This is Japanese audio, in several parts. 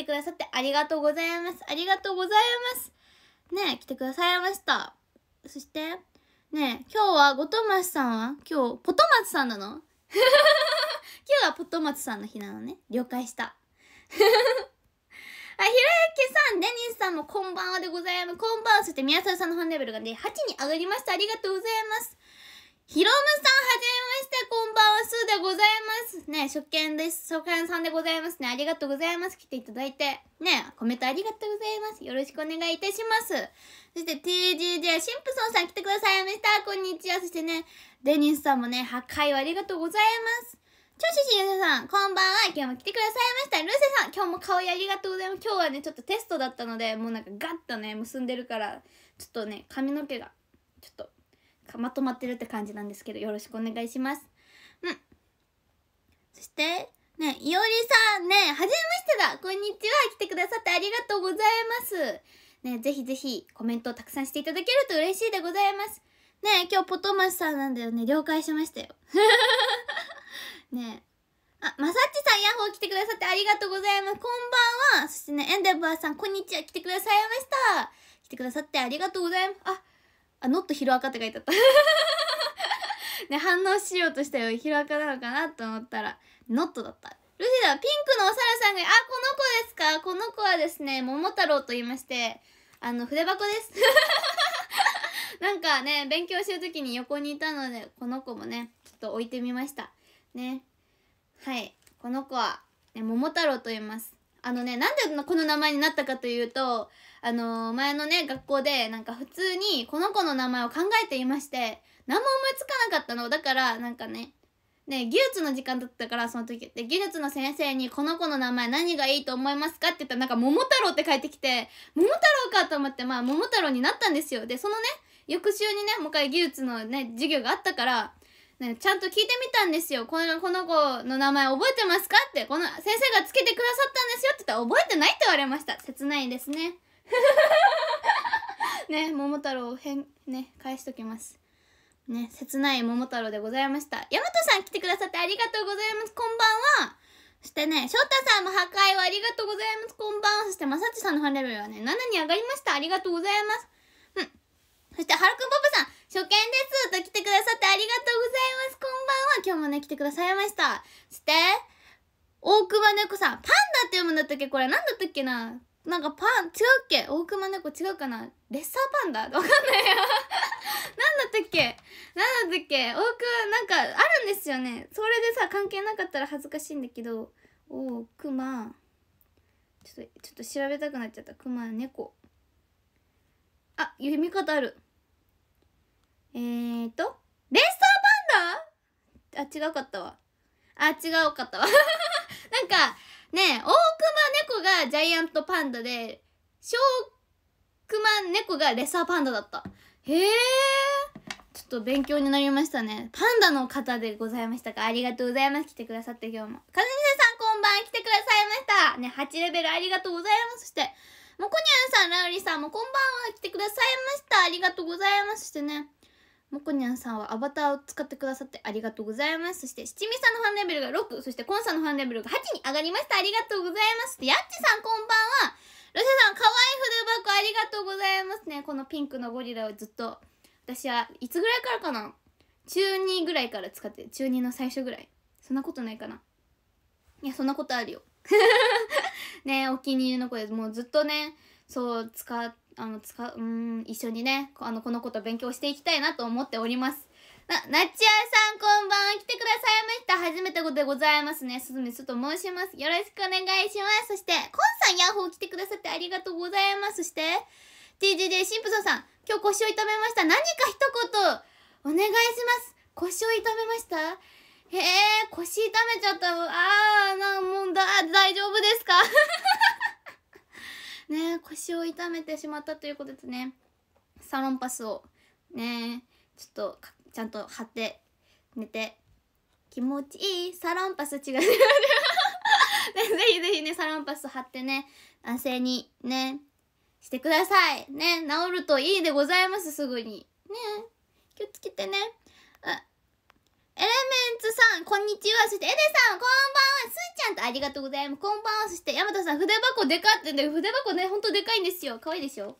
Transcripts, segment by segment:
てくださってありがとうございます。ありがとうございます。ね来てくださいました。そして、ね今日はごとまさんは今日、ポトマツさんなの 今日はポトマツさんの日なのね。了解した。あ、ひろゆきさん、デニスさんもこんばんはでございます。こんばんは。そして宮沢さんのファンレベルがね、8に上がりました。ありがとうございます。ひろむさん、はじめまして、こんばんは、すーでございます。ね、初見です。初見さんでございますね。ありがとうございます。来ていただいて。ね、コメントありがとうございます。よろしくお願いいたします。そして TGJ、シンプソンさん来てくださいました。こんにちは。そしてね、デニスさんもね、破壊をありがとうございます。ちょシしゆさん、こんばんは。今日も来てくださいました。ルセさん、今日も顔やありがとうございます。今日はね、ちょっとテストだったので、もうなんかガッとね、結んでるから、ちょっとね、髪の毛が、ちょっと、まとまってるって感じなんですけどよろしくお願いしますうんそしてねいおりさんねはじめましてだこんにちは来てくださってありがとうございますねぜひぜひコメントをたくさんしていただけると嬉しいでございますね今日ポトマスさんなんだよね了解しましたよ ねあ、まさっちさん、ヤッホー来てくださってありがとうございます。こんばんは。そしてね、エンデバーさん、こんにちは。来てくださいました。来てくださってありがとうございます。あ、あノットヒロアカって書いてあった ね反応しようとしたよヒロアカなのかなと思ったらノットだったルシダはピンクのおさらさんがあこの子ですかこの子はですね桃太郎と言いましてあの筆箱です なんかね勉強してる時に横にいたのでこの子もねちょっと置いてみましたねはいこの子は、ね、桃太郎と言いますあのねなんでこの名前になったかというとあのー、前のね、学校で、なんか普通にこの子の名前を考えていまして、何も思いつかなかったの。だから、なんかね、ね、技術の時間だったから、その時。で、技術の先生に、この子の名前何がいいと思いますかって言ったら、なんか、桃太郎って帰ってきて、桃太郎かと思って、まあ、桃太郎になったんですよ。で、そのね、翌週にね、もう一回技術のね、授業があったから、ね、ちゃんと聞いてみたんですよ。この、この子の名前覚えてますかって、この先生がつけてくださったんですよって言ったら、覚えてないって言われました。切ないですね。ね桃太郎編ね返しときますね切ない桃太郎でございました大和さん来てくださってありがとうございますこんばんはそしてね翔太さんも破壊をありがとうございますこんばんはそしてまさちさんのファンレベルはね7に上がりましたありがとうございますうんそしてはるくんパパさん初見ですと来てくださってありがとうございますこんばんは今日もね来てくださいましたそして大久保猫さんパンダって読むんだったっけこれ何だったっけななんかパン違うっけ大熊猫違うかなレッサーパンダわかんないよ なんだったっけなんだったっけ大熊なんかあるんですよねそれでさ関係なかったら恥ずかしいんだけど大熊ちょっとちょっと調べたくなっちゃった熊猫あ読み方あるえーとレッサーパンダあ違うかったわあ違うかったわ なんかねえ、大熊猫がジャイアントパンダで、小熊猫がレッサーパンダだった。へえ。ちょっと勉強になりましたね。パンダの方でございましたかありがとうございます。来てくださって今日も。かずみせさんこんばん来てくださいました。ね、8レベルありがとうございます。そして、もこにゃんさん、ラウリさんもこんばんは来てくださいました。ありがとうございます。そしてね。もこにゃんさんはアバターを使ってくださってありがとうございます。そして、七味さんのファンレベルが6、そして、コンさんのファンレベルが8に上がりました。ありがとうございます。やっちさん、こんばんは。ロシアさん、可愛い筆箱ありがとうございますね。このピンクのゴリラをずっと、私はいつぐらいからかな中2ぐらいから使って、中2の最初ぐらい。そんなことないかないや、そんなことあるよ。ねお気に入りの子です。もうずっとね、そう、使って、あの使ううん一緒にねあのこのこと勉強していきたいなと思っておりますななちやさんこんばん来てくださいました初めてでございますねすずみすと申しますよろしくお願いしますそしてこんさんヤッホー来てくださってありがとうございますそして TJJ シンプソンさん今日腰を痛めました何か一言お願いします腰を痛めましたへえ腰痛めちゃったあーなもうだ大丈夫ですか ね腰を痛めてしまったということでねサロンパスをねちょっとちゃんと貼って寝て気持ちいいサロンパス違う ね、ぜひぜひねサロンパス貼ってね男性にねしてくださいね治るといいでございますすぐにね気をつけてねあエレメンツさん、こんにちは。そして、エレさん、こんばんは。スーちゃんとありがとうございます。こんばんは。そして、ヤマトさん、筆箱でかってね、筆箱ね、ほんとでかいんですよ。かわいいでしょ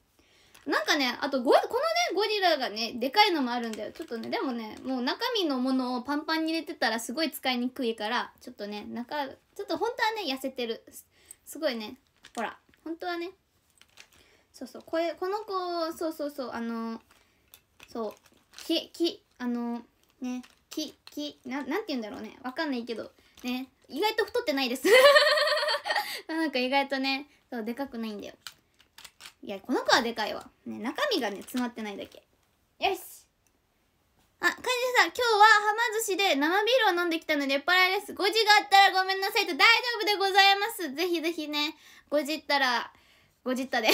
なんかね、あとゴ、このね、ゴリラがね、でかいのもあるんだよ。ちょっとね、でもね、もう中身のものをパンパンに入れてたらすごい使いにくいから、ちょっとね、中、ちょっと本当はね、痩せてる。すごいね、ほら、本当はね、そうそう、これ、この子、そうそうそう、あの、そう、き、き、あの、ね、き、き、な、なんて言うんだろうね。わかんないけど。ね。意外と太ってないです なんか意外とね、そう、でかくないんだよ。いや、この子はでかいわ。ね、中身がね、詰まってないだけ。よしあ、かじさん、今日ははま寿司で生ビールを飲んできたので酔っ払いです。5時があったらごめんなさいと大丈夫でございます。ぜひぜひね、5時ったら、5時ったで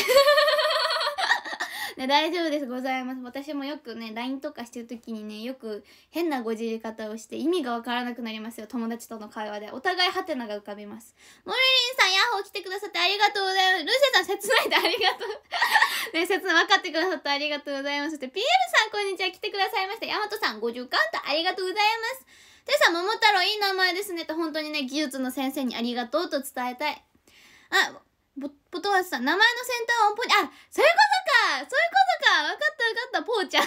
ね、大丈夫ですございます私もよくね LINE とかしてる時にねよく変なごじり方をして意味がわからなくなりますよ友達との会話でお互いハテナが浮かびますモルリンさんヤッホー来てくださってありがとうございますルシェさん切ないでありがとう ね切ない分かってくださってありがとうございますそして PL さんこんにちは来てくださいましたヤマトさん50カウントありがとうございますてさ桃太郎いい名前ですねと本当にね技術の先生にありがとうと伝えたいあポトさん、名前の先端はポ符に、あ、そういうことかそういうことかわかったわかった、ポーちゃ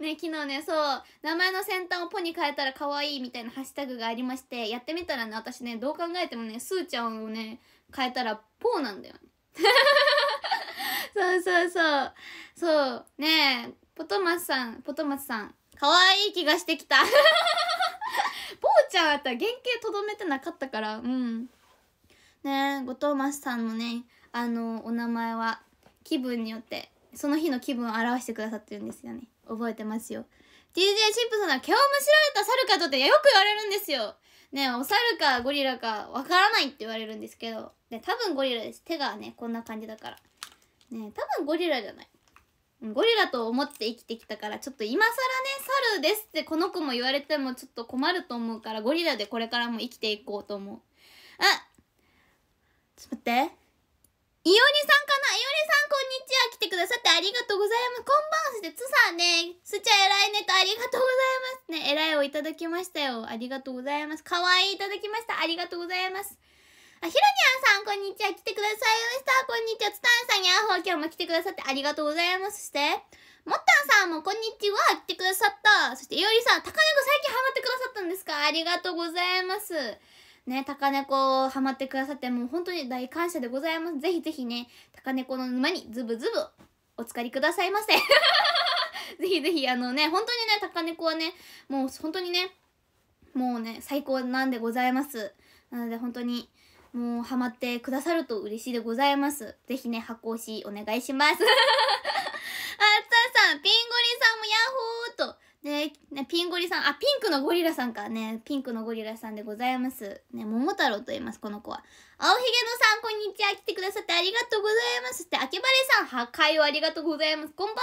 ん。ね、昨日ね、そう、名前の先端をポに変えたら可愛いみたいなハッシュタグがありまして、やってみたらね、私ね、どう考えてもね、スーちゃんをね、変えたらポーなんだよ、ね。そうそうそう。そう。ねえ、ポトマスさん、ポトマスさん、可愛い気がしてきた。ポーちゃんあったら原型とどめてなかったから、うん。ね後藤真さんのねあのお名前は気分によってその日の気分を表してくださってるんですよね覚えてますよ DJ シンプルな毛をむしられた猿かとってよく言われるんですよねお猿かゴリラかわからないって言われるんですけどね多分ゴリラです手がねこんな感じだからね多分ゴリラじゃないゴリラと思って生きてきたからちょっと今更ね猿ですってこの子も言われてもちょっと困ると思うからゴリラでこれからも生きていこうと思うあちょっと待って。いおりさんかないおりさんこんにちは。来てくださってありがとうございます。こんばんは。そしてつさんね。すちゃえらいねとありがとうございます。ね、えらいをいただきましたよ。ありがとうございます。かわいいいただきました。ありがとうございます。あ、ひろにゃんさん、こんにちは。来てくださいました。こんにちは。つたんさん、にゃほー、今日も来てくださってありがとうございます。そして、もったんさんも、こんにちは。来てくださった。そして、いおりさん、高猫最近ハマってくださったんですかありがとうございます。ね、高猫ハマってくださってもう本当に大感謝でございます。ぜひぜひね、高猫の沼にズブズブおつかくださいませ。ぜひぜひあのね、本当にね、高猫はね、もう本当にね、もうね、最高なんでございます。なので本当に、もうハマってくださると嬉しいでございます。ぜひね、発行しお願いします。あったさん、ピンゴリさんもヤッホーと、で、ね、ピンゴリさん、あ、ピンクのゴリラさんかね、ピンクのゴリラさんでございます。ね、桃太郎と言います、この子は。青ひげのさん、こんにちは。来てくださってありがとうございます。そして、秋晴れさん、破壊をありがとうございます。こんばんは。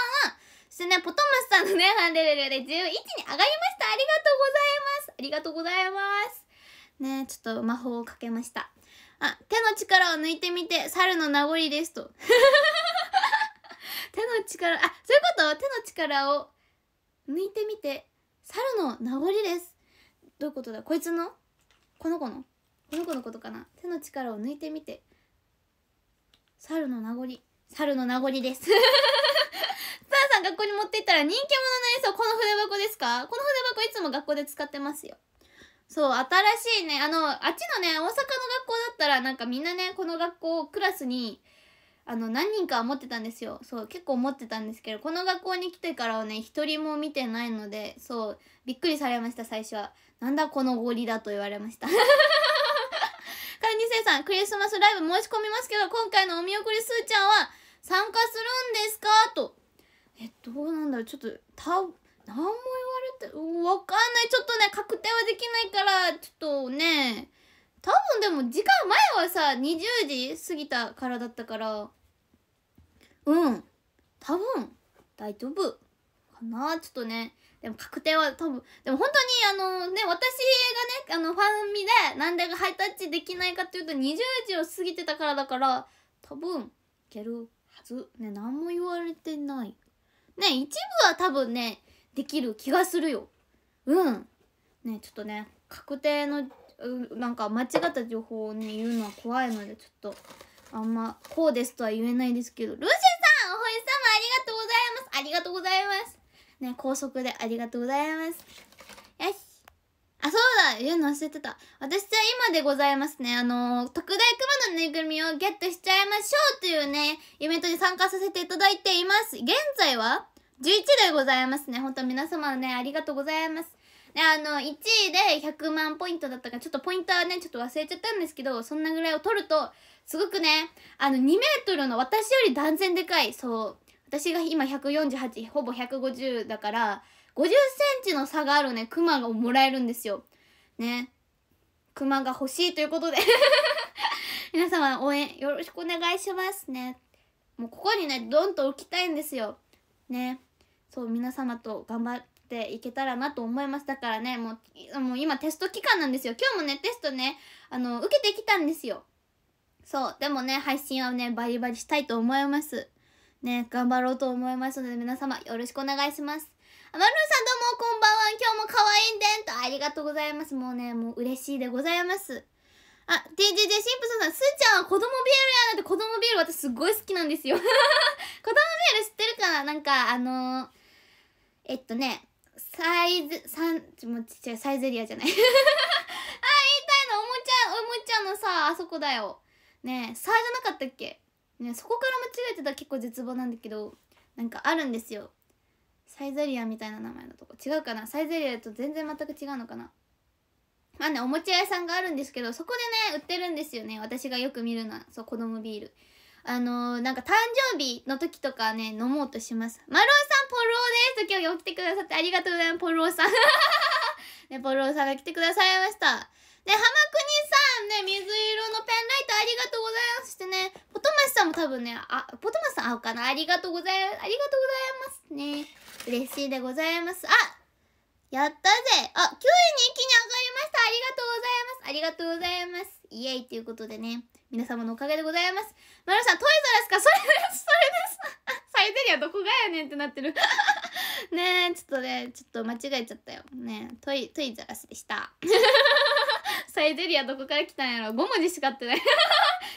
そしてね、ポトマスさんのね、ファンレベルで11に上がりました。ありがとうございます。ありがとうございます。ね、ちょっと魔法をかけました。あ、手の力を抜いてみて、猿の名残ですと。手の力、あ、そういうこと手の力を抜いてみて猿の名残ですどういうことだこいつのこの子のこの子のことかな手の力を抜いてみて猿の名残猿の名残ですさ あさん学校に持っていったら人気者の演奏この筆箱ですかこの筆箱いつも学校で使ってますよそう新しいねあのあっちのね大阪の学校だったらなんかみんなねこの学校クラスにあの何人かは持ってたんですよそう結構持ってたんですけどこの学校に来てからはね一人も見てないのでそうびっくりされました最初はなんだこのゴリだと言われましたから2世さんクリスマスライブ申し込みますけど今回のお見送りすーちゃんは参加するんですかとえどうなんだろうちょっとた何も言われてわかんないちょっとね確定はできないからちょっとね多分でも時間前はさ20時過ぎたからだったからうん多分大丈夫かなちょっとねでも確定は多分でも本当にあのね私がねあのファンミでなんでハイタッチできないかっていうと20時を過ぎてたからだから多分いけるはずね何も言われてないね一部は多分ねできる気がするようんねちょっとね確定のなんか間違った情報をね言うのは怖いのでちょっとあんまこうですとは言えないですけどルシさんお星様ありがとうございますありがとうございますね高速でありがとうございますよしあ、そうだ言うの忘れてた。私は今でございますね。あの特大熊のぬいぐるみをゲットしちゃいましょうというね、イベントに参加させていただいています。現在は11でございますね。ほんと皆様ね、ありがとうございます。であの1位で100万ポイントだったからちょっとポイントはねちょっと忘れちゃったんですけどそんなぐらいを取るとすごくねあの2メートルの私より断然でかいそう私が今148ほぼ150だから50センチの差があるねクマがもらえるんですよねクマが欲しいということで 皆様応援よろしくお願いしますねもうここにねドンと置きたいんですよねそう皆様と頑張ていけたらなと思いますだからねもうもう今テスト期間なんですよ今日もねテストねあの受けてきたんですよそうでもね配信はねバリバリしたいと思いますね頑張ろうと思いますので皆様よろしくお願いしますまるさんどうもこんばんは今日も可愛いんでんとありがとうございますもうねもう嬉しいでございますあ、TJJ シンプソンさん、すーちゃんは子供ビールやなんて子供ビール私すごい好きなんですよ 子供ビール知ってるかななんかあのー、えっとね、サイズ、サン、ちもちっちゃい、サイゼリアじゃない あ、言いたいの、おもちゃ、おもちゃのさ、あそこだよ。ねえ、サーじゃなかったっけねそこから間違えてたら結構絶望なんだけど、なんかあるんですよ。サイゼリアみたいな名前のとこ。違うかなサイゼリアと全然全く違うのかなまあね、おもちゃ屋さんがあるんですけど、そこでね、売ってるんですよね。私がよく見るのは、そう、子供ビール。あのー、なんか誕生日の時とかね、飲もうとします。マロンさん、ポローです今日来てくださってありがとうございます、ポローさん。ね、ポローさんが来てくださいました。ね、浜国さんね、水色のペンライトありがとうございます。そしてね、ポトマスさんも多分ね、あ、ポトマスさん合うかなありがとうございます。ありがとうございますね。嬉しいでございます。あやったぜあ !9 位に一気に上がりましたありがとうございますありがとうございますイエイということでね。皆様のおかげでございます。マロさん、トイザラスかそれです、それです。サイゼリアどこがやねんってなってる ねえ、ちょっとね、ちょっと間違えちゃったよ。ねトイ、トイザラスでした。サイゼリアどこから来たんやろ ?5 文字しかってない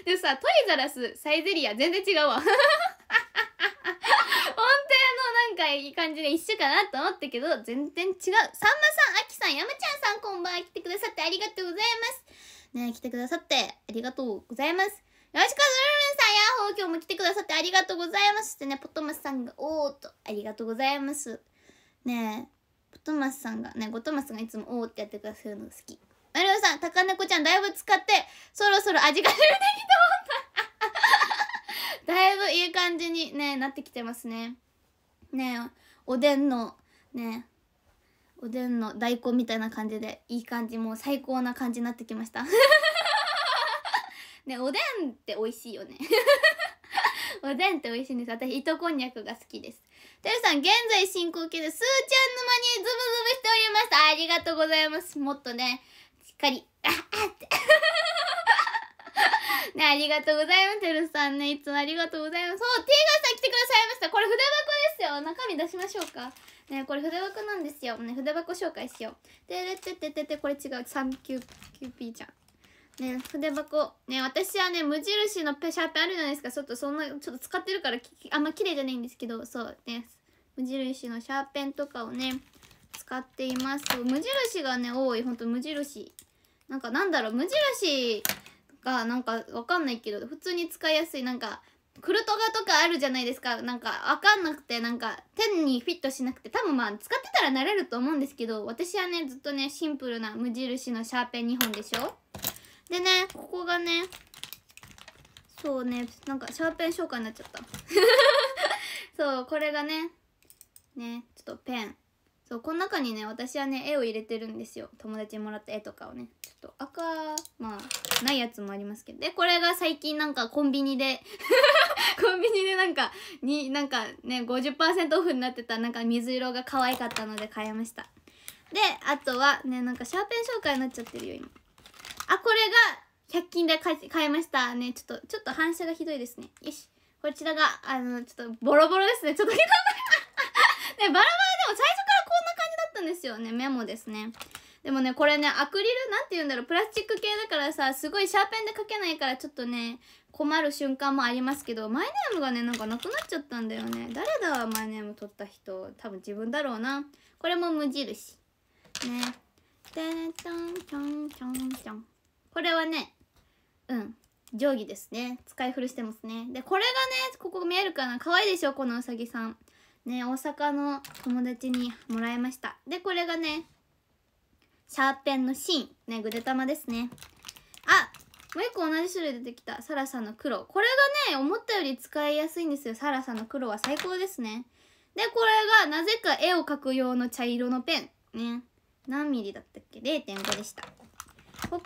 でさ、トイザラス、サイゼリア、全然違うわ。音程のなんかいい感じで一緒かなと思ったけど、全然違う。さんまさん、あきさん、やむちゃんさん、こんばんは来てくださってありがとうございます。ね、来てくださってありがとうございます。よろしくルルンさん、ヤッホー今日も来てくださってありがとうございますってね、ポトマスさんが、おーっと、ありがとうございます。ねポトマスさんが、ね、ゴトマスがいつもおーってやってくださるの好き。マルさん、高猫ちゃんだいぶ使って、そろそろ味が出てきただいぶいい感じにね、なってきてますね。ねおでんの、ね、おでんの大根みたいな感じでいい感じもう最高な感じになってきました ねおでんって美味しいよね おでんって美味しいんです私糸こんにゃくが好きですてるさん現在進行形ですーちゃん沼にズブズブしておりましたありがとうございますもっとねしっかりあっあって ね、ありがとうございます。てるさんね、いつもありがとうございます。そう、ティーガーさん来てくださいました。これ筆箱ですよ。中身出しましょうか。ねこれ筆箱なんですよ、ね、筆箱紹介しようでれってててこれ違う 39P じゃんね筆箱ね私はね無印のペシャーペンあるじゃないですかちょっとそんなちょっと使ってるからあんま綺麗じゃないんですけどそうね無印のシャーペンとかをね使っています無印がね多いほんと無印なんかなんだろう無印がなんかわかんないけど普通に使いやすいなんかクルトガとかあるじゃないですかなんか分かんなくてなんか手にフィットしなくて多分まあ使ってたら慣れると思うんですけど私はねずっとねシンプルな無印のシャーペン2本でしょでねここがねそうねなんかシャーペン紹介になっちゃった そうこれがねねちょっとペンそうこの中にね私はね絵を入れてるんですよ友達にもらった絵とかをねちょっと赤まあないやつもありますけどでこれが最近なんかコンビニで コンビニでなんかになんかね50%オフになってたなんか水色が可愛かったので買いましたであとはねなんかシャーペン紹介になっちゃってるよ今あこれが100均で買いましたねちょっとちょっと反射がひどいですねよしこちらがあのちょっとボロボロですねちょっとひどい ねバラバラでも最初からこんな感じだったんですよねメモですねでもねこれねアクリルなんて言うんだろうプラスチック系だからさすごいシャーペンで書けないからちょっとね困る瞬間もありますけどマイネームがねなんかなくなっちゃったんだよね誰だマイネーム取った人多分自分だろうなこれも無印ねで、ちゃんちゃんちゃんちゃんこれはねうん定規ですね使い古してますねでこれがねここ見えるかな可愛いでしょこのうさぎさんね大阪の友達にもらいましたでこれがねシャーペンの芯ねぐでたまですねあもう一個同じ種類出てきたサラさんの黒これがね思ったより使いやすいんですよサラさんの黒は最高ですねでこれがなぜか絵を描く用の茶色のペンね何ミリだったっけ0.5でした他は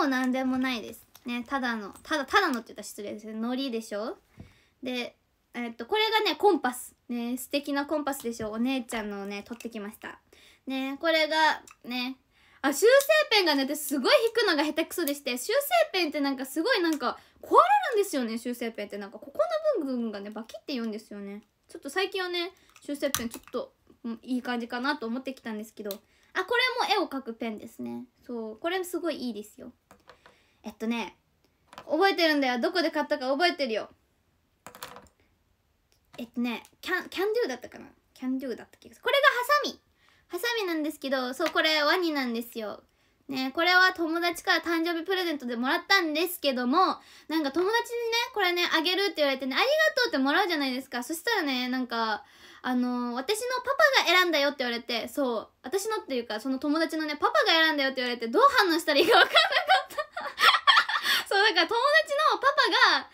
もう何でもないですねただのただただのって言ったら失礼ですねのりでしょでえっとこれがねコンパスね素敵なコンパスでしょお姉ちゃんのね取ってきましたねこれがねあ修正ペンがね私すごい引くのが下手くそでして修正ペンってなんかすごいなんか壊れるんですよね修正ペンってなんかここの部分がねバキって言うんですよねちょっと最近はね修正ペンちょっといい感じかなと思ってきたんですけどあこれも絵を描くペンですねそうこれすごいいいですよえっとね覚えてるんだよどこで買ったか覚えてるよえっとねキャンキャンドゥだったかなキャンドゥだった気がするこれがハサミハサミなんですけど、そう、これワニなんですよ。ね、これは友達から誕生日プレゼントでもらったんですけども、なんか友達にね、これね、あげるって言われてね、ありがとうってもらうじゃないですか。そしたらね、なんか、あのー、私のパパが選んだよって言われて、そう、私のっていうか、その友達のね、パパが選んだよって言われて、どう反応したらいいかわかんなかった そう、だから友達のパパが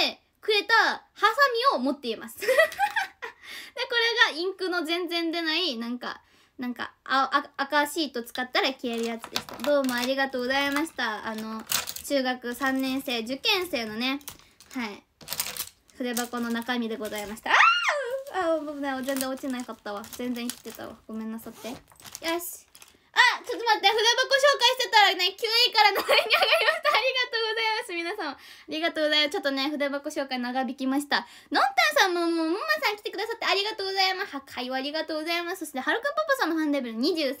選んでくれたハサミを持っていますでこれがインクの全然出ないなんかなんか青赤シート使ったら消えるやつでしたどうもありがとうございましたあの中学3年生受験生のねはい筆箱の中身でございましたああ危ない全然落ちなかったわ全然切ってたわごめんなさってよしあちょっと待って筆箱紹介してたらね9位から7位に上がりましたありがとうございます皆さんありがとうございますちょっとね筆箱紹介長引きましたなんさんも、もう、ママさん来てくださってありがとうございます。破壊をありがとうございます。そして、はるかパパさんのファンレベル23に上がりまし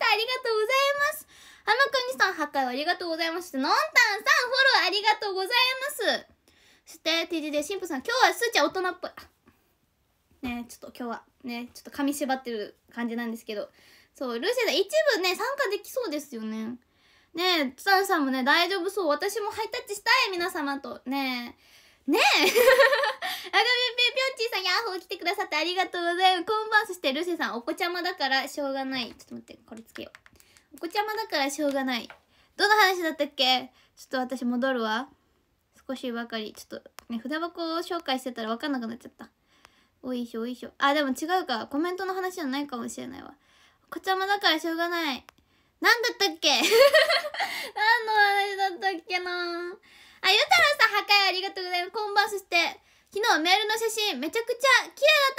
た。ありがとうございます。はまくんにさん、破壊をありがとうございます。そして、のんたんさん、フォローありがとうございます。そして、TJ で、しんぽさん、今日はすーちゃん大人っぽい。ねちょっと今日は、ね、ちょっと噛み縛ってる感じなんですけど。そう、ルーシーさん、一部ね、参加できそうですよね。ねツタンさんもね、大丈夫そう。私もハイタッチしたい、皆様と。ねえ。ねえぴょんちぃさん、ヤッホー来てくださってありがとうございます。こんばん、そしてルセさん、お子ちゃまだからしょうがない。ちょっと待って、これつけよう。お子ちゃまだからしょうがない。どの話だったっけちょっと私戻るわ。少しばかり。ちょっとね、筆箱を紹介してたらわかんなくなっちゃった。おいしょ、おいしょ。あ、でも違うか。コメントの話じゃないかもしれないわ。おこちゃまだからしょうがない。なんだったっけ 何の話だったっけなあ、ゆたらさん、破壊ありがとうございます。こんばん、そして、昨日メールの写真めちゃくちゃ綺麗だ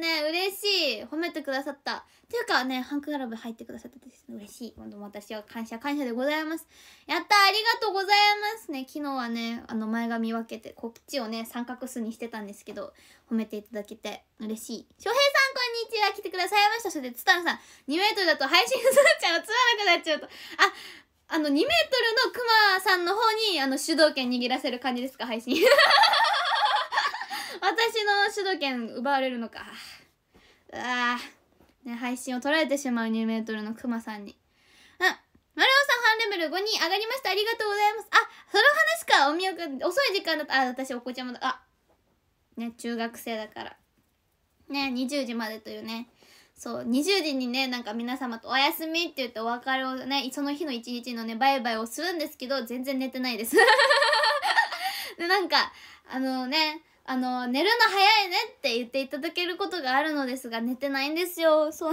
ったありがとうございますね嬉しい褒めてくださったていうかね、ハンクラブ入ってくださったです嬉しい。本当私は感謝、感謝でございます。やったありがとうございますね。昨日はね、あの前髪分けて、告知をね、三角数にしてたんですけど、褒めていただけて嬉しい。翔平さん、こんにちは。来てくださいました。それで、ツタンさん、2メートルだと配信するちゃう、まらなくなっちゃうと。あ、あの2メートルのクマさんの方にあの主導権握らせる感じですか配信 私の主導権奪われるのかうあね配信を取られてしまう2メートルのクマさんにうん丸尾さんンレベル5に上がりましたありがとうございますあその話かおみ送く遅い時間だったあ私お子ちゃまだあね中学生だからね20時までというねそう20時にねなんか皆様と「おやすみ」って言ってお別れをねその日の一日のねバイバイをするんですけど全然寝てないです でなんかあのねあの寝るの早いねって言っていただけることがあるのですが寝てないんですよそう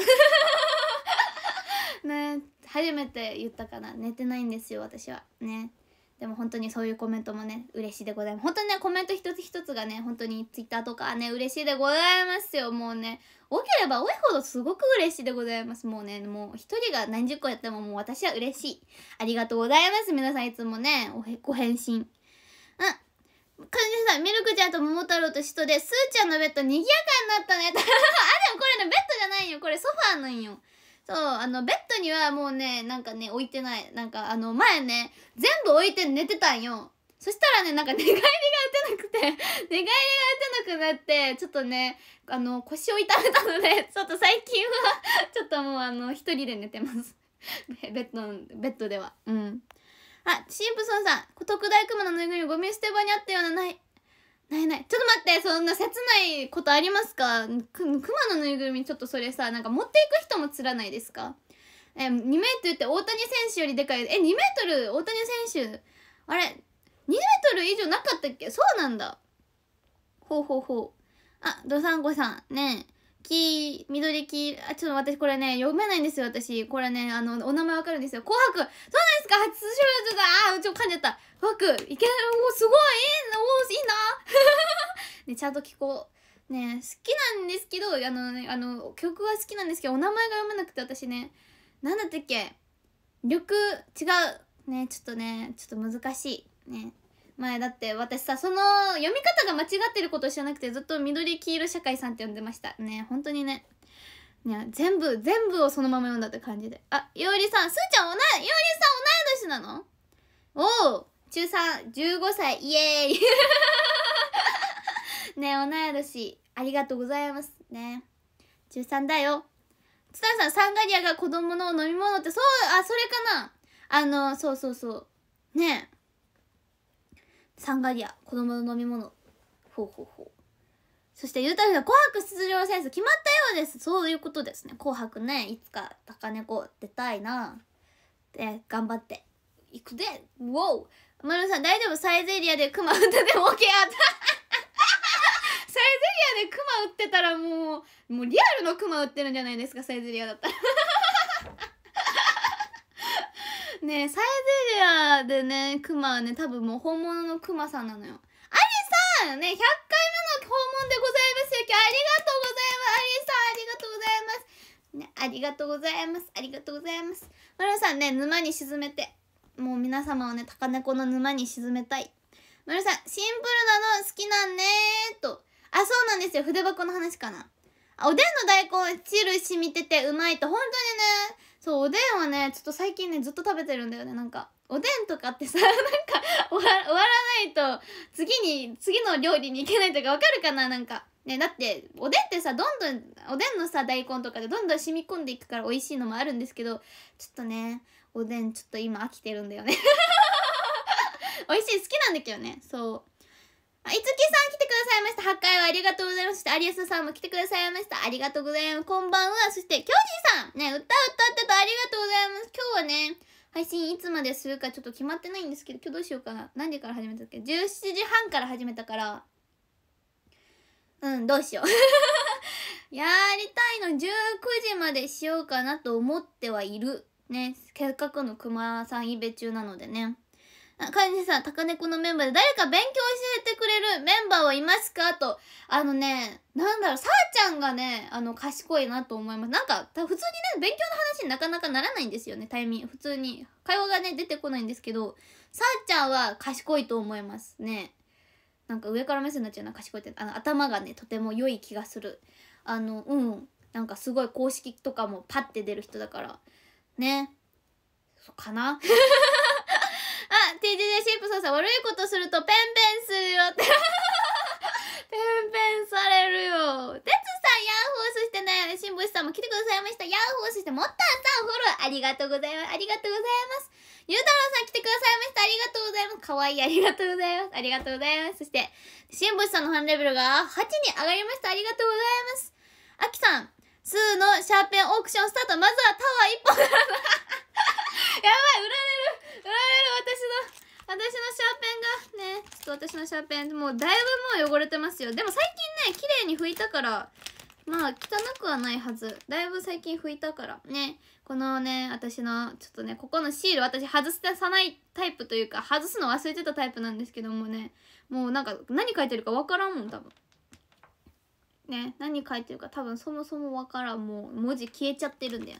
ね初めて言ったかな寝てないんですよ私はねでも本当にそういうコメントもね嬉しいでございます本当にねコメント一つ一つがね本当に twitter とかね嬉しいでございますよもうね多ければ多いほどすごく嬉しいでございます。もうね、もう一人が何十個やってももう私は嬉しい。ありがとうございます。皆さんいつもね、おへご返信。うん。かんさん、ミルクちゃんと桃太郎と人で、すーちゃんのベッド賑やかになったね。あ、でもこれね、ベッドじゃないよ。これソファーなんよ。そう、あの、ベッドにはもうね、なんかね、置いてない。なんか、あの、前ね、全部置いて寝てたんよ。そしたらねなんか寝返りが打てなくて 寝返りが打てなくなってちょっとねあの腰を痛めたので ちょっと最近はちょっともうあの一人で寝てます ベッドベッドではうんあシンプソンさん特大熊のぬいぐるみゴミ捨て場にあったようなないないないちょっと待ってそんな切ないことありますかく熊のぬいぐるみちょっとそれさなんか持っていく人もつらないですかえ2メートルって大谷選手よりでかいえ2メートル大谷選手あれ2メートル以上なかったっけそうなんだ。ほうほうほう。あ、どさんこさん。ね黄、緑黄、あ、ちょっと私これね、読めないんですよ、私。これね、あの、お名前わかるんですよ。紅白そうなんですか初勝利だあ、ちょ噛んじゃった。紅白いけるおすごいいいなおいいな ね、ちゃんと聞こう。ね好きなんですけど、あのね、あの、曲は好きなんですけど、お名前が読めなくて私ね、何だったっけ緑、違う。ね、ちょっとね、ちょっと難しい。ね前だって私さその読み方が間違ってること知らなくてずっと緑黄色社会さんって呼んでましたね本当にねね全部全部をそのまま読んだって感じであいおりさんすーちゃんおなよおりさん同い年なのおお中315歳イエーイ ね同い年ありがとうございますね中3だよ津田さんサンガリアが子供の飲み物ってそうあそれかなあのそうそうそうねえサンガリア子供の飲み物ほうほうほうそしてゆうたふが「紅白」出場選手決まったようですそういうことですね「紅白ね」いつか高猫出たいなで頑張っていくでウォーまるさん大丈夫サイゼリアで熊マ打ってても OK やった サイゼリアで熊マ売ってたらもうもうリアルの熊マ売ってるんじゃないですかサイゼリアだったらねえサイゼリアでねクマはね多分もう本物のクマさんなのよアリさんね100回目の訪問でございますよありがとうございますアリさんありがとうございますねありがとうございますありがとうございますルさんね沼に沈めてもう皆様をね高猫の沼に沈めたいルさんシンプルなの好きなんねーとあそうなんですよ筆箱の話かなおでんの大根汁染みててうまいと本当にねそうおでんはねちょっと最近ねずっと食べてるんだよねなんかおでんとかってさ なんか終わらないと次に次の料理に行けないとかわかるかななんかねだっておでんってさどんどんおでんのさ大根とかでどんどん染み込んでいくから美味しいのもあるんですけどちょっとねおでんちょっと今飽きてるんだよね 美味しい好きなんだけどねそうあ、いつきさん来てくださいました。8回はありがとうございました。アリエスさんも来てくださいました。ありがとうございます。こんばんは。そして、京人さん。ね、歌歌ってとありがとうございます。今日はね、配信いつまでするかちょっと決まってないんですけど、今日どうしようかな。何時から始めたっけ ?17 時半から始めたから、うん、どうしよう やりたいの19時までしようかなと思ってはいる。ね、せっかくの熊さんイベ中なのでね。カイジさん、高猫のメンバーで誰か勉強教えてくれるメンバーはいますかと。あのね、なんだろう、さーちゃんがね、あの、賢いなと思います。なんか、普通にね、勉強の話になかなかならないんですよね、タイミング。普通に。会話がね、出てこないんですけど、さーちゃんは賢いと思いますね。なんか上から目線になっちゃうな、賢いって。あの、頭がね、とても良い気がする。あの、うん。なんかすごい公式とかもパッて出る人だから。ね。そうかなあ、TJJ シンプソンさん、悪いことするとペンペンするよって ペンペンされるよ。てつさん、ヤーホースしてないよね。しんぼしさんも来てくださいました。ヤーホースして、もったんさん、フォローありがとうございます。ありがとうございます。ゆうたろうさん来てくださいました。ありがとうございます。かわいい。ありがとうございます。ありがとうございます。そして、しんぼしさんのファンレベルが8に上がりました。ありがとうございます。あきさん、スーのシャーペンオークションスタート。まずはタワー1本から やばい、売られる。私の私のシャーペンがねちょっと私のシャーペンもうだいぶもう汚れてますよでも最近ね綺麗に拭いたからまあ汚くはないはずだいぶ最近拭いたからねこのね私のちょっとねここのシール私外さないタイプというか外すの忘れてたタイプなんですけどもねもうなんか何書いてるか分からんもん多分ね何書いてるか多分そもそも分からんもう文字消えちゃってるんだよ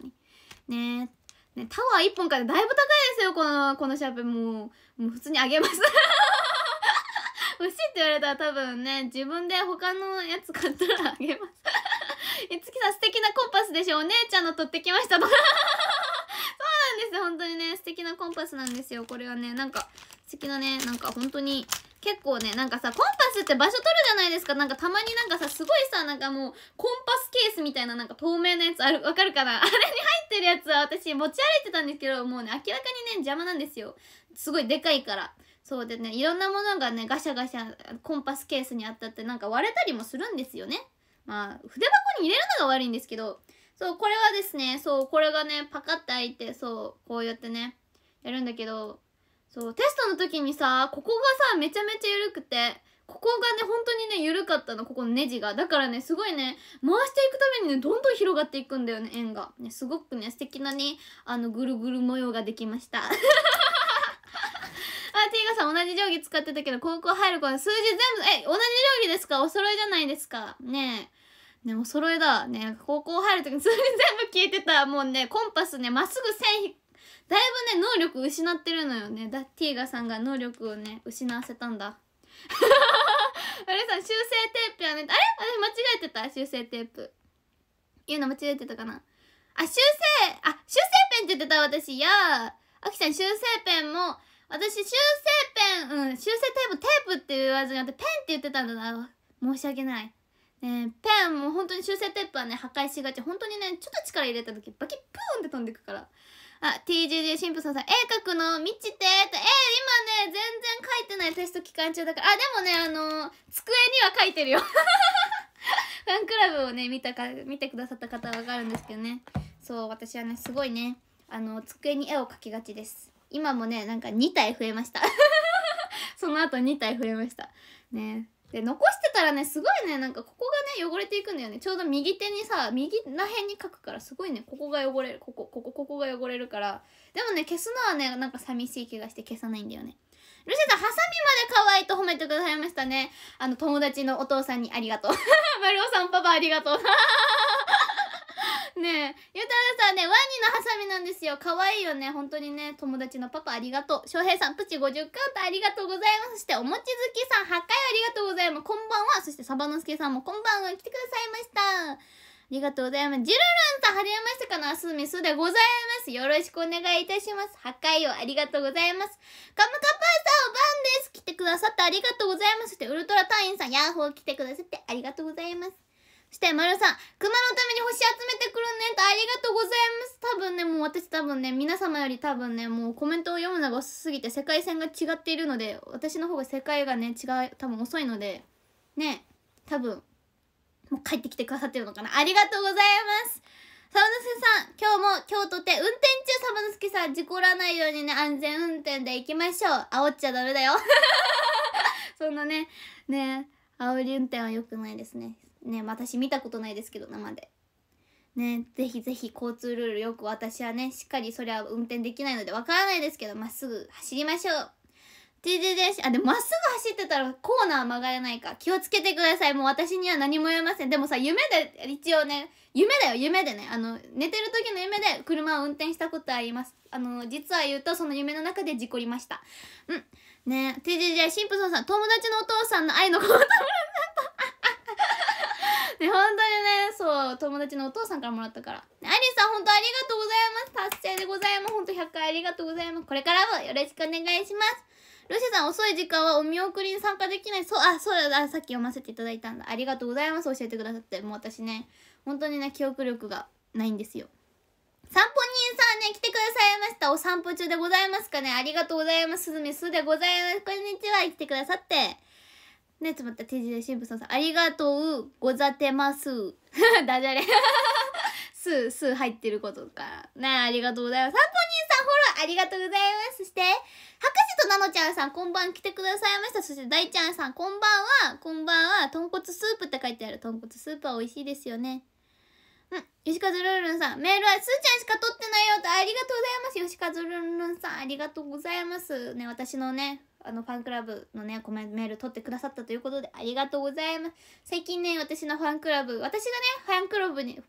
ねねね、タワー1本からだいぶ高いですよ、この、このシャープ。もう、もう普通にあげます 欲しいって言われたら多分ね、自分で他のやつ買ったらあげます いつきさん素敵なコンパスでしょお姉ちゃんの取ってきましたと そうなんですよ、本当にね、素敵なコンパスなんですよ。これはね、なんか、素敵なね、なんか本当に、結構ねなんかさコンパスって場所取るじゃないですかなんかたまになんかさすごいさなんかもうコンパスケースみたいななんか透明なやつあるわかるかな あれに入ってるやつは私持ち歩いてたんですけどもうね明らかにね邪魔なんですよすごいでかいからそうでねいろんなものがねガシャガシャコンパスケースにあったってなんか割れたりもするんですよねまあ筆箱に入れるのが悪いんですけどそうこれはですねそうこれがねパカッて開いてそうこうやってねやるんだけどそうテストの時にさここがさめちゃめちゃ緩くてここがね本当にね緩かったのここのネジがだからねすごいね回していくためにねどんどん広がっていくんだよね円がねすごくね素敵なねあのぐるぐる模様ができました あ、ティーガさん同じ定規使ってたけど、高校入る頃数字全部、え、同じ定規ですかお揃いじゃないですかねえ。ねお揃いだ。ね高校入る時に数字全部消えてた。もうね、コンパスね、まっすぐ線だいぶね能力失ってるのよねダティーガさんが能力をね失わせたんだ あれさ修正テープやねあれ私間違えてた修正テープ言うの間違えてたかなあ修正あ修正ペンって言ってた私やあきちゃん修正ペンも私修正ペンうん修正テープテープって言わずにあてペンって言ってたんだな申し訳ないね、ペンも本当に修正テープはね破壊しがち本当にねちょっと力入れた時バキップーンって飛んでくからあ、TGG 神父さんさん、絵描くの満ちてって、え今ね、全然書いてないテスト期間中だから、あ、でもね、あのー、机には書いてるよ。ファンクラブをね、見たか、見てくださった方はわかるんですけどね。そう、私はね、すごいね、あの、机に絵を描きがちです。今もね、なんか2体増えました。その後2体増えました。ね。で残してたらねすごいねなんかここがね汚れていくんだよねちょうど右手にさ右らへんに書くからすごいねここが汚れるここここここが汚れるからでもね消すのはねなんか寂しい気がして消さないんだよねルシさんハサミまで可愛いと褒めてくださいましたねあの友達のお父さんにありがとう マルオさんパパありがとう ねえゆたらさんねワニのハサミなんですよかわいいよね本当にね友達のパパありがとう翔平さんプチ50カウントありがとうございますそしておもち好きさん8回ありがとうございますこんばんはそしてサバのすけさんもこんばんは来てくださいましたありがとうございます。ジルルンさん、はじめましてかなすみすでございます。よろしくお願いいたします。破壊をありがとうございます。カムカパーさん、おばんです。来てくださってありがとうございます。そして、ウルトラ隊員さん、ヤッホー来てくださってありがとうございます。して丸さん熊のために星集めてくるねとありがとうございます多分ねもう私多分ね皆様より多分ねもうコメントを読むのが遅すぎて世界線が違っているので私の方が世界がね違う多分遅いのでね多分もう帰ってきてくださってるのかなありがとうございますサバノスケさん、今日も今日とて運転中サバノスケさん、事故らないようにね、安全運転で行きましょう。煽っちゃダメだよ。そんなね、ね、煽り運転は良くないですね。ね私見たことないですけど生でねぜひぜひ交通ルールよく私はねしっかりそれは運転できないのでわからないですけどまっすぐ走りましょう TJ であ、でもまっすぐ走ってたらコーナー曲がれないか。気をつけてください。もう私には何も言えません。でもさ、夢で、一応ね、夢だよ、夢でね。あの、寝てる時の夢で車を運転したことはります。あの、実は言うと、その夢の中で事故りました。うん。ね TJJ、シンプソンさん、友達のお父さんの愛の子供だった。ね本当にね、そう、友達のお父さんからもらったから。アリさん、本当ありがとうございます。達成でございます。本当100回ありがとうございます。これからもよろしくお願いします。ロシさん、遅い時間はお見送りに参加できない。そう、あ、そうだ、さっき読ませていただいたんだ。ありがとうございます。教えてくださって。もう私ね、本当にね、記憶力がないんですよ。散歩人さんね、来てくださいました。お散歩中でございますかね。ありがとうございます。すずみすでございます。こんにちは。来てくださって。ねつまった手でしぶささん、ありがとうござてます。ダジャレ。す ー、すー入ってることかねありがとうございます。サンポニーさん、フォローありがとうございます。そして、博士となのちゃんさん、こんばん来てくださいました。そして、大ちゃんさん、こんばんは、こんばんは、豚骨スープって書いてある。豚骨スープは美味しいですよね。うん、吉和ルンルンさん、メールはすーちゃんしか取ってないよと、ありがとうございます。吉和ルンルンさん、ありがとうございます。ね、私のね、あのファンクラブのねコメントメール取ってくださったということでありがとうございます最近ね私のファンクラブ私がねファンクラブにファ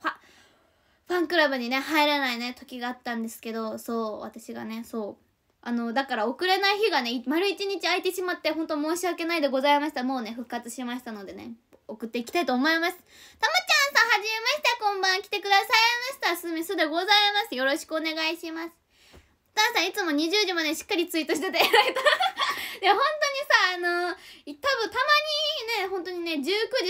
ファンクラブにね入らないね時があったんですけどそう私がねそうあのだから遅れない日がね丸一日空いてしまって本当申し訳ないでございましたもうね復活しましたのでね送っていきたいと思いますたまちゃんさんはじめましてこんばん来てくださいましたすみすでございますよろしくお願いしますさんいつも20時までしっかりツイートしてて偉いと で本当にさあのー、多分たまにね本当にね19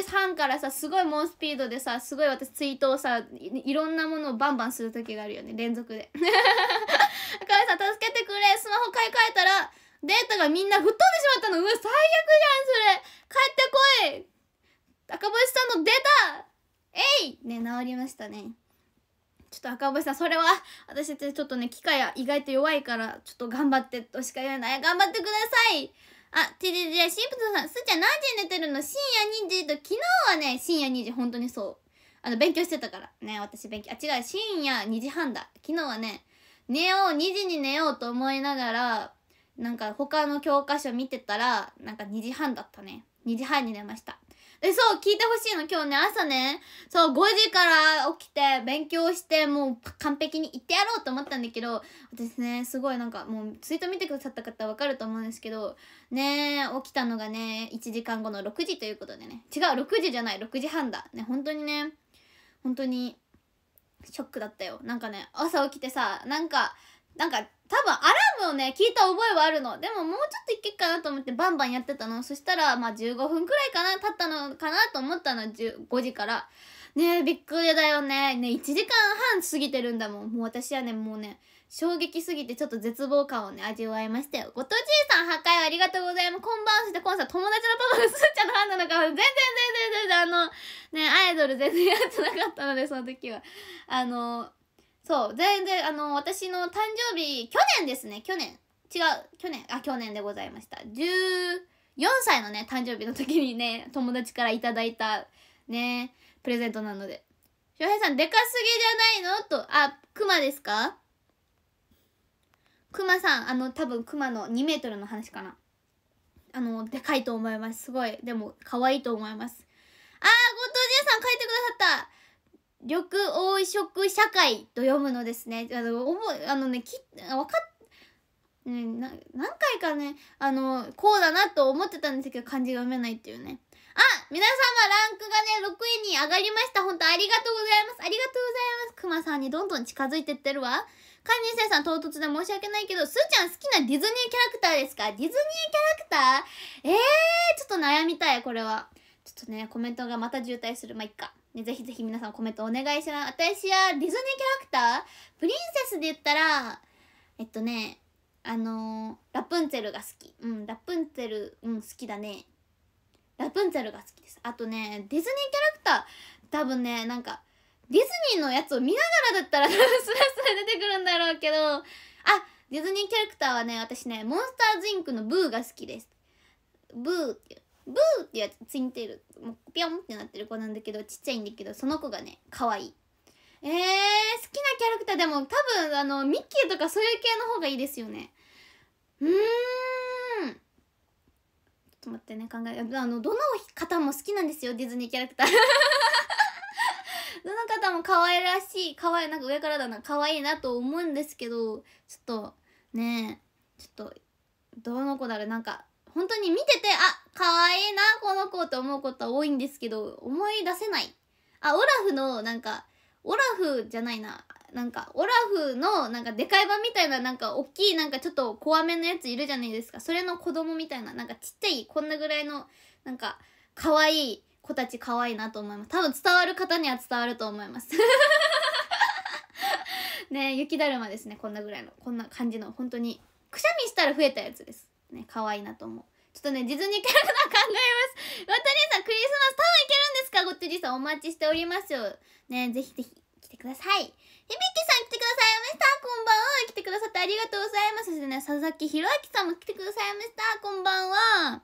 時半からさすごい猛スピードでさすごい私ツイートをさいろんなものをバンバンする時があるよね連続で赤 母さん助けてくれスマホ買い替えたらデータがみんな吹っ飛んでしまったのうわ最悪じゃんそれ帰ってこい赤星さんのデータえいね治りましたねちょっと赤星さん、それは、私ってちょっとね、機械意外と弱いから、ちょっと頑張ってとしか言えない。頑張ってくださいあ、ててて、シンプトさん、すーちゃん何時に寝てるの深夜2時と、昨日はね、深夜2時、本当にそう。あの、勉強してたから。ね、私勉強。あ、違う、深夜2時半だ。昨日はね、寝よう、2時に寝ようと思いながら、なんか他の教科書見てたら、なんか2時半だったね。2時半に寝ました。え、そう、聞いてほしいの。今日ね、朝ね、そう、5時から起きて、勉強して、もう完璧に行ってやろうと思ったんだけど、私ね、すごいなんか、もうツイート見てくださった方わかると思うんですけど、ね、起きたのがね、1時間後の6時ということでね。違う、6時じゃない、6時半だ。ね、本当にね、本当に、ショックだったよ。なんかね、朝起きてさ、なんか、なんか多分アラームをね聞いた覚えはあるのでももうちょっといけっかなと思ってバンバンやってたのそしたらまあ15分くらいかな経ったのかなと思ったの5時からねえびっくりだよねね1時間半過ぎてるんだもんもう私はねもうね衝撃すぎてちょっと絶望感をね味わいましたよごとじいさん破壊ありがとうございますこんばんそして今さ友達のパパがすーちゃんのファンなのか全然全然全然あのねアイドル全然やってなかったのでその時はあのそう全然あの私の誕生日去年ですね去年違う去年あ去年でございました14歳のね誕生日の時にね友達から頂いたねプレゼントなので翔平さんでかすぎじゃないのとあクマですかクマさんあの多分クマの2メートルの話かなあのでかいと思いますすごいでも可愛いと思いますあー後藤じさん書いてくださった緑黄色社会と読むのですね。あの、思あのね、き、わかっ、ね、な何回かね、あの、こうだなと思ってたんですけど、漢字が読めないっていうね。あ皆様、ランクがね、6位に上がりました。本当ありがとうございます。ありがとうございます。くまさんにどんどん近づいていってるわ。管理生さん、唐突で申し訳ないけど、すーちゃん好きなディズニーキャラクターですかディズニーキャラクターえー、ちょっと悩みたい、これは。ちょっとね、コメントがまた渋滞する。まあ、いっか。ね、ぜひぜひ皆さんコメントお願いします。私はディズニーキャラクタープリンセスで言ったら、えっとね、あのー、ラプンツェルが好き。うん、ラプンツェル、うん、好きだね。ラプンツェルが好きです。あとね、ディズニーキャラクター、多分ね、なんか、ディズニーのやつを見ながらだったら、スラスラ出てくるんだろうけど、あ、ディズニーキャラクターはね、私ね、モンスターズインクのブーが好きです。ブーっていう。ブーってやつついてるもうピョンってなってる子なんだけどちっちゃいんだけどその子がね可愛いえー、好きなキャラクターでも多分あのミッキーとかそういう系の方がいいですよねうんちょっと待ってね考えあのどの方も好きなんですよディズニーキャラクターどの方も可愛らしい可愛いなんか上からだな可愛いなと思うんですけどちょっとねえちょっとどの子だろうなんか本当に見ててあ可愛いな、この子って思うことは多いんですけど、思い出せない。あ、オラフの、なんか、オラフじゃないな。なんか、オラフの、なんか、でかい版みたいな、なんか、おっきい、なんか、ちょっと怖めのやついるじゃないですか。それの子供みたいな、なんか、ちっちゃい、こんなぐらいの、なんか、可愛い子たち可愛いなと思います。多分伝わる方には伝わると思います。ね雪だるまですね。こんなぐらいの、こんな感じの、本当に、くしゃみしたら増えたやつです。ね、可愛いなと思う。ちょっとね、ディズニーキャラクター考えます。ワタリさん、クリスマス多分い行けるんですかごっつじさん、お待ちしておりますよ。ね、ぜひぜひ来てください。ひびきさん来てくださいました。こんばんは。来てくださってありがとうございます。そしてね、佐々木宏明さんも来てくださいました。こんばんは。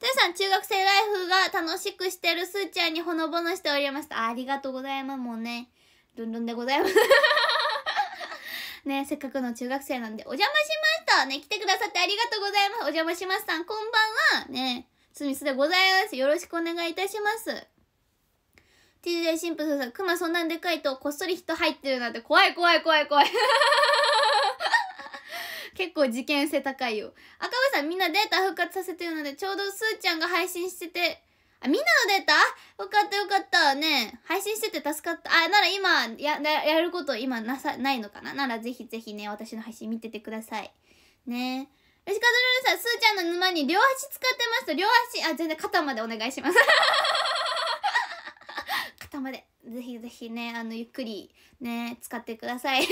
てさん、中学生ライフが楽しくしてるすーちゃんにほのぼのしておりました。ありがとうございます。もうね、どんどんでございます。ね、せっかくの中学生なんで、お邪魔しましたね、来てくださってありがとうございますお邪魔しましたこんばんはね、スミスでございます。よろしくお願いいたします。TJ シンプルさん、クマそんなんでかいと、こっそり人入ってるなんて、怖い怖い怖い怖い 結構事件性高いよ。赤羽さんみんなデータ復活させてるので、ちょうどすーちゃんが配信してて、あ、みんなのデータよかったよかった。ね配信してて助かった。あ、なら今、や、やること今なさ、ないのかなならぜひぜひね、私の配信見ててください。ねえ。吉和ルルさん、すーちゃんの沼に両足使ってます。両足、あ、全然肩までお願いします。肩まで。ぜひぜひね、あの、ゆっくり、ね、使ってください。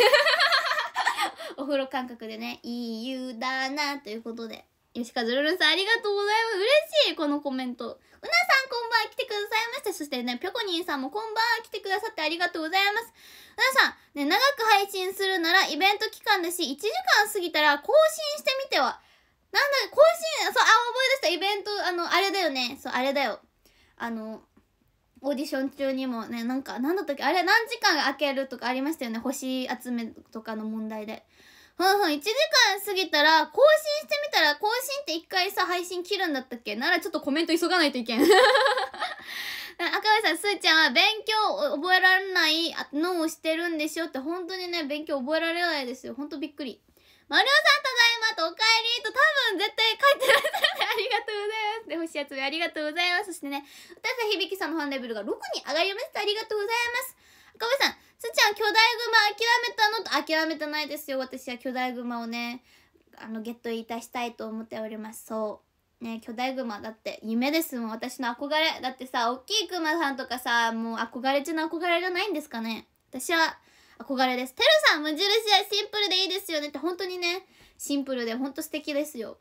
お風呂感覚でね、いい湯だな、ということで。吉川ずるさん、ありがとうございます。嬉しい、このコメント。うなさん、こんばんは、来てくださいました。そしてね、ぴょこにんさんも、こんばんは、来てくださってありがとうございます。うなさん、ね、長く配信するなら、イベント期間だし、1時間過ぎたら、更新してみては。なんだ、更新、そう、あ、覚え出した、イベント、あの、あれだよね。そう、あれだよ。あの、オーディション中にもね、なんか、なんだったっけ、あれ、何時間空けるとかありましたよね。星集めとかの問題で。ふんふん、1時間過ぎたら、更新してみたら、更新って1回さ、配信切るんだったっけならちょっとコメント急がないといけん。赤羽さん、すーちゃんは勉強覚えられないのをしてるんでしょって、本当にね、勉強覚えられないですよ。ほんとびっくり。マリオさん、ただいまと、おかえりと、多分絶対書いてらっしゃるありがとうございます。で、星集めありがとうございます。そしてね、歌さひびきさんのファンレベルが6に上がりました。ありがとうございます。か羽さん、すちゃん、巨大グマ諦めたのと、諦めてないですよ。私は巨大グマをね、あの、ゲットいたしたいと思っております。そう。ね、巨大グマだって夢ですもん。私の憧れ。だってさ、おっきいクマさんとかさ、もう憧れ中の憧れじゃないんですかね。私は憧れです。てるさん、無印はシンプルでいいですよねって、本当にね、シンプルで本当素敵ですよ。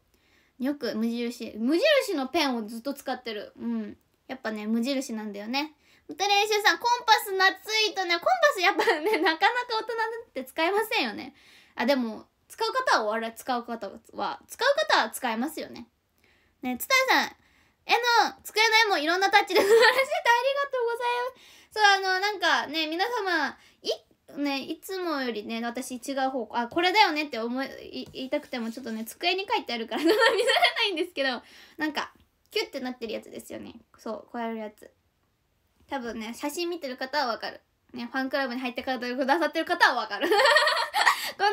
よく無印、無印のペンをずっと使ってる。うん。やっぱね、無印なんだよね。ウトレイシさん、コンパス懐いとね、コンパスやっぱね、なかなか大人って使えませんよね。あ、でも、使う方はお笑使う方は、使う方は使えますよね。ね、つたやさん、絵の机の絵もいろんなタッチで素晴らしいありがとうございます。そう、あの、なんかね、皆様、い、ね、いつもよりね、私違う方向、あ、これだよねって思い、言いたくても、ちょっとね、机に書いてあるから、見られないんですけど、なんか、キュッてなってるやつですよね。そう、こうやるやつ。多分ね写真見てる方はわかるねファンクラブに入ってくださってる方はわかる こんな感じの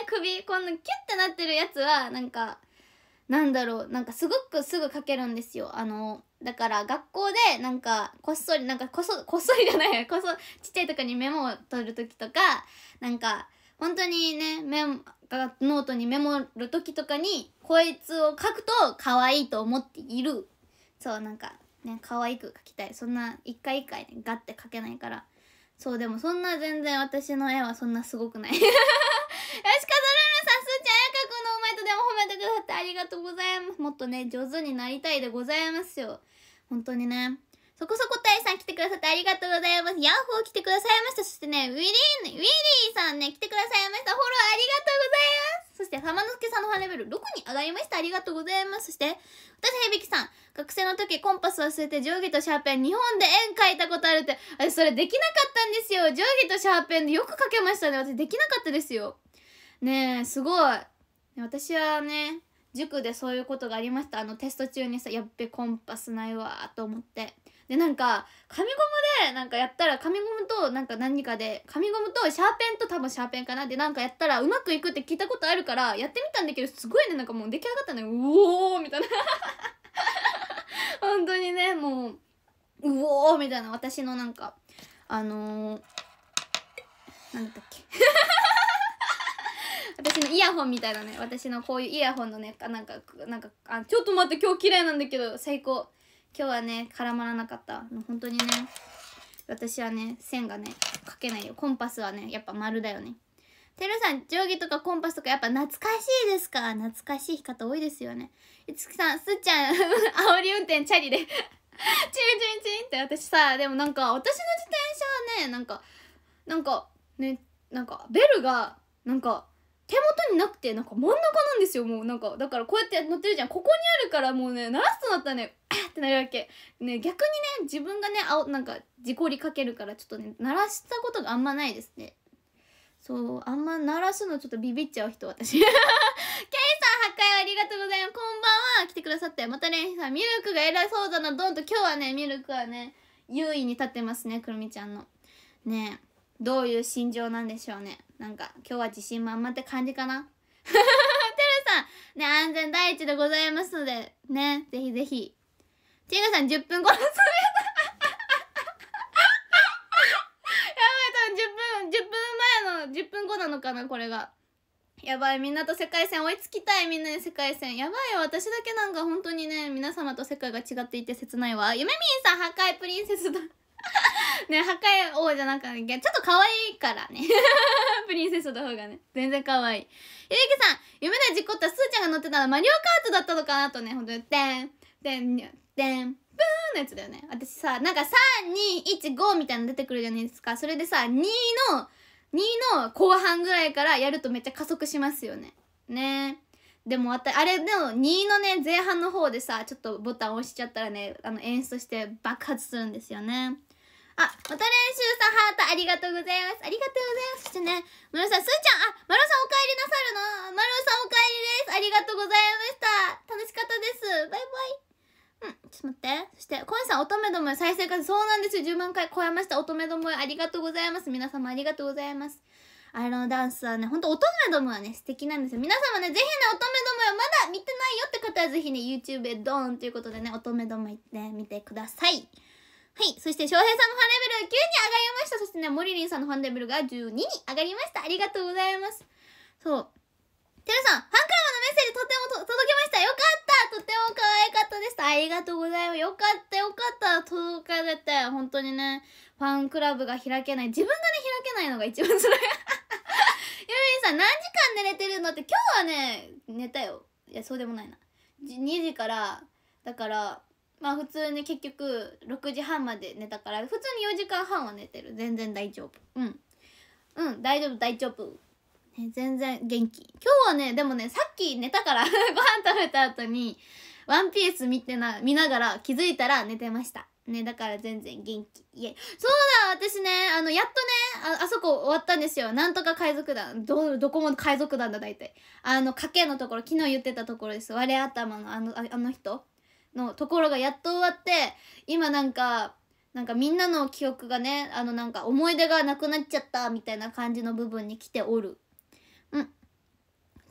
ね首こんなキュッてなってるやつはなんかなんだろうなんかすごくすぐ描けるんですよあのだから学校でなんかこっそりなんかこそこっそりじゃないこそちっちゃい時にメモを取る時とかなんか本当にねメモノートにメモる時とかにこいつを書くと可愛いと思っているそうなんかね可愛く描きたいそんな一回一回ねガッて描けないからそうでもそんな全然私の絵はそんなすごくない よしかずるるさすーちゃんやかくんのお前とでも褒めてくださってありがとうございますもっとね上手になりたいでございますよ本当にねそこそこたいさん来てくださってありがとうございます。ヤッホー来てくださいました。そしてね、ウィリーン、ウィリーさんね、来てくださいました。フォローありがとうございます。そして、浜之助さんのファンレベル6に上がりました。ありがとうございます。そして、私、響さん。学生の時、コンパス忘れて定規とシャーペン日本で円描いたことあるって、私それできなかったんですよ。定規とシャーペンでよく描けましたね。私できなかったですよ。ねえ、すごい。私はね、塾でそういうことがありました。あのテスト中にさ、やっべ、コンパスないわと思って。でなんか紙ゴムでなんかやったら紙ゴムとなんか何かで紙ゴムとシャーペンと多分シャーペンかなでなんかやったらうまくいくって聞いたことあるからやってみたんだけどすごいねなんかもう出来上がったねうおーみたいな 本当にねもううおーみたいな私のなんかあのー、なんだっけ 私のイヤホンみたいなね私のこういうイヤホンのねなんかなんかあちょっと待って今日綺麗なんだけど最高今日はね絡まらなかった本当にね私はね線がね書けないよコンパスはねやっぱ丸だよねてるさん定規とかコンパスとかやっぱ懐かしいですか懐かしい方多いですよねいつきさんすっちゃん 煽り運転チャリでチンチンチンって私さでもなんか私の自転車はねなんかなんかねなんかベルがなんか手元になくてなんか真ん中なんですよもうなんかだからこうやって乗ってるじゃんここにあるからもうね鳴らすとなったらねっってなるわけ、ね、逆にね自分がねあなんか事故りかけるからちょっとね鳴らしたことがあんまないですねそうあんま鳴らすのちょっとビビっちゃう人私ケイさん破壊ありがとうございますこんばんは来てくださってまたねさミルクが偉そうだなドンと今日はねミルクはね優位に立ってますねくるみちゃんのねどういう心情なんでしょうねなんか今日は自信満々って感じかなてる さんね安全第一でございますのでねぜひぜひちェかさん10分後のややばい多分10分10分前の10分後なのかなこれがやばいみんなと世界線追いつきたいみんなに世界線やばいよ私だけなんか本当にね皆様と世界が違っていて切ないわゆめみんさん破壊プリンセスだね破壊王じゃなくてちょっと可愛いからね プリンセスの方がね全然可愛いゆめきさん夢で事故ったすーちゃんが乗ってたらマリオカートだったのかなとねほんとにてんでんでん、ブーンのやつだよね。私さ、なんか3、2、1、5みたいなの出てくるじゃないですか。それでさ、2の、2の後半ぐらいからやるとめっちゃ加速しますよね。ねでもあれでも2のね前半の方でさちょっとボタン押しちゃったらねあの演出して爆発するんですよねあまた練習さんハートありがとうございますありがとうございますそしてねまるさんすーちゃんあまるさんお帰りなさるのまるさんお帰りですありがとうございました楽しかったですバイバイうん、ちょっと待って。そして、コエさん、乙女どもえ再生回数、そうなんですよ。10万回超えました。乙女どもへありがとうございます。皆様ありがとうございます。あのダンスはね、ほんと乙女どもはね、素敵なんですよ。皆様ね、ぜひね、乙女どもえまだ見てないよって方は、ぜひね、YouTube へドーンということでね、乙女ども行って見てください。はい。そして、翔平さんのファンレベルが9に上がりました。そしてね、モリリンさんのファンレベルが12に上がりました。ありがとうございます。そう。テラさん、ファンクラブのメッセージとても届きましたよかったとても可愛かったでした。ありがとうございます。よかったよかった届かれて、本当にね、ファンクラブが開けない。自分がね、開けないのが一番辛い。ゆりさん、何時間寝れてるのって、今日はね、寝たよ。いや、そうでもないな。2時から、だから、まあ普通に結局6時半まで寝たから普通に4時間半は寝てる全然大丈夫うんうん大丈夫大丈夫え全然元気。今日はね、でもね、さっき寝たから ご飯食べた後に、ワンピース見てな、見ながら気づいたら寝てました。ね、だから全然元気。いえ。そうだ、私ね、あの、やっとね、あ、あそこ終わったんですよ。なんとか海賊団。ど、どこも海賊団だ、大体。あの、賭けのところ、昨日言ってたところです。割れ頭のあの、あの人のところがやっと終わって、今なんか、なんかみんなの記憶がね、あのなんか思い出がなくなっちゃったみたいな感じの部分に来ておる。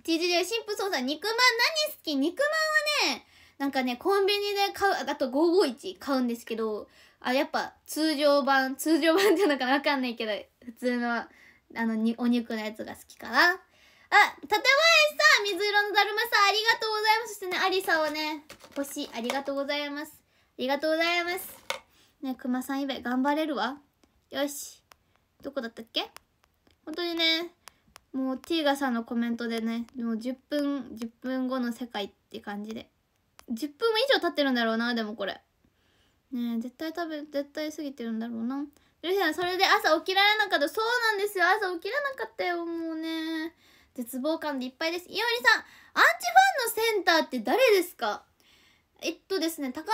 TJ 新婦そうさん、肉まん何好き肉まんはね、なんかね、コンビニで買う、あと551買うんですけど、あ、やっぱ通常版、通常版っていうのかなわかんないけど、普通の、あの、お肉のやつが好きかな。あ、建林さん、水色のだるまさん、ありがとうございます。そしてね、ありさをね、星、ありがとうございます。ありがとうございます。ね、熊さん以外頑張れるわ。よし。どこだったっけ本当にね、もうティーガさんのコメントでねもう10分10分後の世界って感じで10分以上経ってるんだろうなでもこれね絶対食べ絶対過ぎてるんだろうなルフさんそれで朝起きられなかったそうなんですよ朝起きらなかったよもうね絶望感でいっぱいですいおりさんアンチファンのセンターって誰ですかえっとですね高猫のセン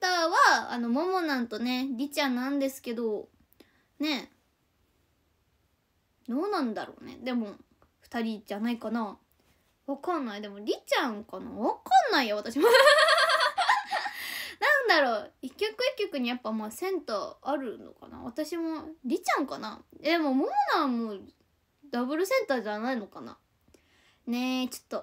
ターはあのももなんとねりちゃんなんですけどねどうなんだろうねでも2人じゃないかなわかんないでもりちゃんかなわかんないよ私も なんだろう一曲一曲にやっぱまあセンターあるのかな私もりちゃんかなでもモーナーもダブルセンターじゃないのかなねえちょっと あ、ア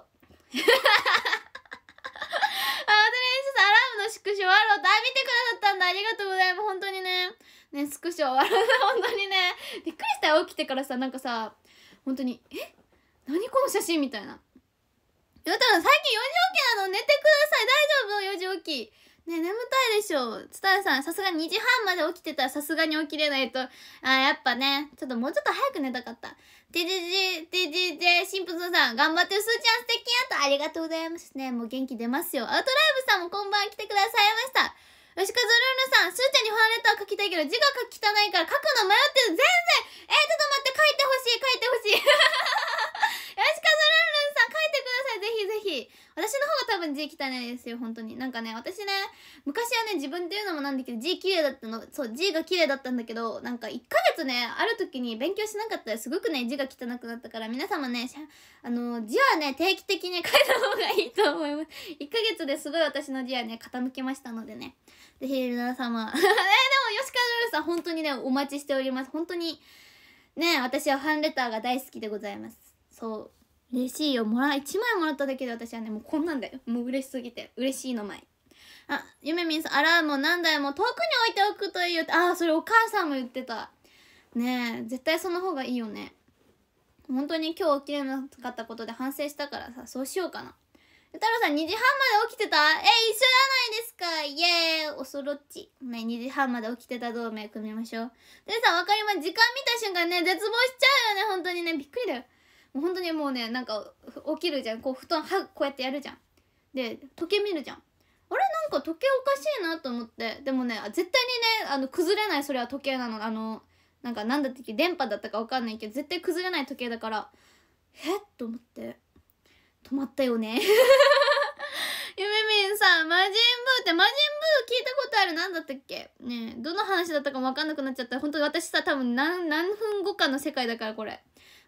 アラームの縮小あロータ見てくださったんだありがとうございます本当にねねスクショ終わる本当にねびっくりしたよ起きてからさなんかさ本当に「え何この写真」みたいな「言うたら最近4時起きなの寝てください大丈夫 ?4 時起き」ね眠たいでしょつたやさんさすがに2時半まで起きてたらさすがに起きれないとあやっぱねちょっともうちょっと早く寝たかった t じ j t j j シンプソンさん頑張ってすーちゃん素敵やとありがとうございますねもう元気出ますよアウトライブさんもこんばん来てくださいました牛かずるるさん、すーちゃんにファンレター書きたいけど字が書き汚いから書くの迷ってる。全然えー、ちょっと待って、書いてほしい、書いてほしい。よしかずるるさん、書いてください。ぜひぜひ。私の方が多分字汚いですよ、本当に。なんかね、私ね、昔はね、自分で言うのもなんだけど、字綺麗だったの、そう、字が綺麗だったんだけど、なんか1ヶ月ね、ある時に勉強しなかったらすごくね、字が汚くなったから、皆様ね、あの、字はね、定期的に書いた方がいいと思います。1ヶ月ですごい私の字はね、傾きましたのでね。ぜひ、ルナ様。えでも、吉川ルさん、本当にね、お待ちしております。本当に、ね、私はファンレターが大好きでございます。そう。嬉しいよ。もら、1枚もらっただけで私はね、もうこんなんだよ。もう嬉しすぎて。嬉しいの前。あ、ゆめみんさん、アラームを何台も遠くに置いておくといいよって。ああ、それお母さんも言ってた。ねえ、絶対その方がいいよね。本当に今日起きれなかったことで反省したからさ、そうしようかな。太郎さん2時半まで起きてたえ、一緒じゃないですかイエーイおそろっち。ね、2時半まで起きてた同盟組みましょう。でさん、わかります。時間見た瞬間ね、絶望しちゃうよね、本当にね。びっくりだよ。本当にもうね、なんか、起きるじゃん。こう、布団、は、こうやってやるじゃん。で、時計見るじゃん。あれなんか時計おかしいなと思って。でもね、絶対にね、あの、崩れない、それは時計なの。あの、なんか、なんだったっけ、電波だったかわかんないけど、絶対崩れない時計だから、えっと思って。止まったよね ゆめみんさん、魔人ブーって、魔人ブー聞いたことあるなんだったっけねどの話だったかもわかんなくなっちゃった。本当に私さ、多分何、何分後かの世界だから、これ。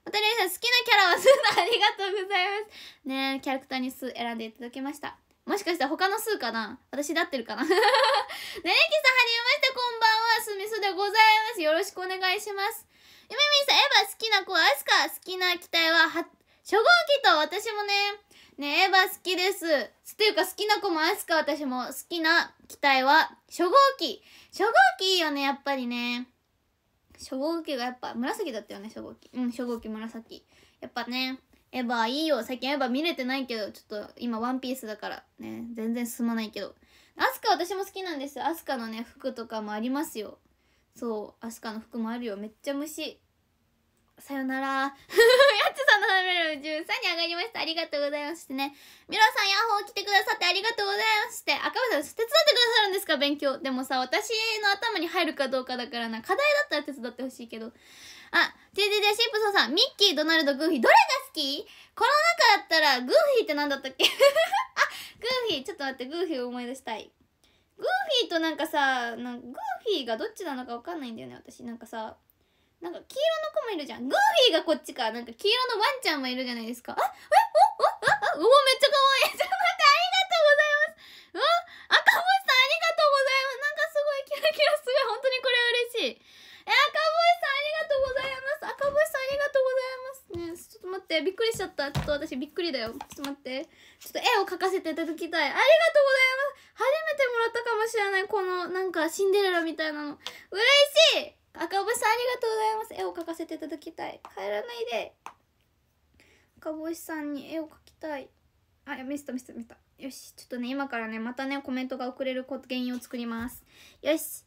またねさん、好きなキャラはスーさん、ありがとうございます。ねキャラクターにスー選んでいただきました。もしかしたら他の数かな私だってるかな ねえ、きさん、はじめまして、こんばんは。すみそでございます。よろしくお願いします。ゆめみんさん、エヴァ好きな子アスカ。好きな機体は、初号機と私もね、ね、エヴァ好きです。っていうか好きな子もアスカ私も好きな機体は初号機。初号機いいよね、やっぱりね。初号機がやっぱ紫だったよね、初号機。うん、初号機紫。やっぱね、エヴァいいよ。最近エヴァ見れてないけど、ちょっと今ワンピースだからね、全然進まないけど。アスカ私も好きなんですよ。アスカのね、服とかもありますよ。そう、アスカの服もあるよ。めっちゃ虫。さよなら。ル13に上がりました。ありがとうございましてね。ミラさん、ヤッホー来てくださってありがとうございまして。赤星さん、手伝ってくださるんですか勉強。でもさ、私の頭に入るかどうかだからな。課題だったら手伝ってほしいけど。あ、TTT シンプソンさん、ミッキー、ドナルド、グーフィー、どれが好きこの中だったら、グーフィーって何だったっけあ、グーフィー、ちょっと待って、グーフィーを思い出したい。グーフィーとなんかさ、なんかグーフィーがどっちなのかわかんないんだよね、私。なんかさ、なんか黄色の子もいるじゃんグーフィーがこっちかなんか黄色のワンちゃんもいるじゃないですかあえおおおおおめっちゃ可愛い ちょっと待ってありがとうございますうわ赤星さんありがとうございますなんかすごいキラキラすごい本当にこれ嬉しいえ赤星さんありがとうございます赤星さんありがとうございますねちょっと待ってびっくりしちゃったちょっと私びっくりだよちょっと待ってちょっと絵を描かせていただきたいありがとうございます初めてもらったかもしれないこのなんかシンデレラみたいなの嬉しい赤星さんありがとうございます絵を描かせていただきたい帰らないで赤星さんに絵を描きたいあやミスったミスったミスったよしちょっとね今からねまたねコメントが遅れる原因を作りますよし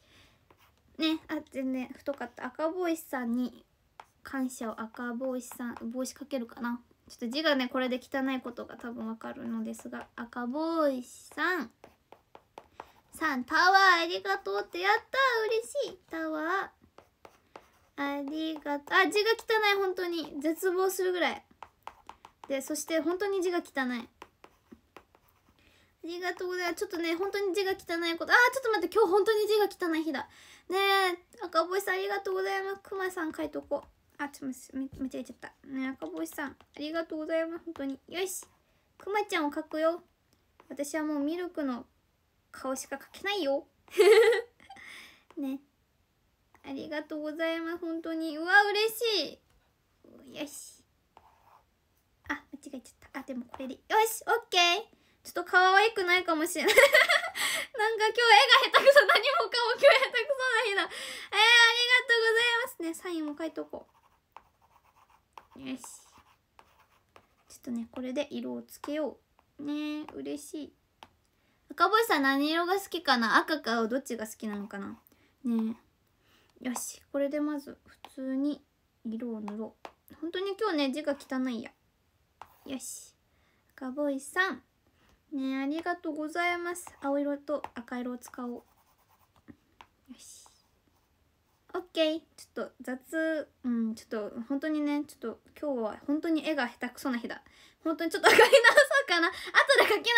ねあ全然太かった赤帽子さんに感謝を赤帽子さん帽子かけるかなちょっと字がねこれで汚いことが多分わかるのですが赤帽子さんさんタワーありがとうってやった嬉しいタワーありがとう。あ、字が汚い、本当に。絶望するぐらい。で、そして本当に字が汚い。ありがとうございます。ちょっとね、本当に字が汚いこと。あー、ちょっと待って、今日本当に字が汚い日だ。ねえ、赤星さんありがとうございます。くまさん書いとこう。あ、ちょっと待って、間違えちゃった。ねえ、赤星さん、ありがとうございます。本当に。よし。くまちゃんを書くよ。私はもうミルクの顔しか書けないよ。ね。ありがとうございます。本当に。うわ、嬉しい。よし。あ、間違えちゃった。あ、でもこれで。よし、オッケー。ちょっと可愛くないかもしれない なんか今日絵が下手くそ。何もかも今日下手くそな日だ。えー、ありがとうございますね。サインも書いとこう。よし。ちょっとね、これで色をつけよう。ねえ、嬉しい。赤星さん何色が好きかな赤か青どっちが好きなのかなねえ。よしこれでまず普通に色を塗ろう本当に今日ね字が汚いやよし赤ボイさんねありがとうございます青色と赤色を使おうよし OK ちょっと雑うんちょっと本当にねちょっと今日は本当に絵が下手くそな日だ本当にちょっと描き直そうかな後で書き直し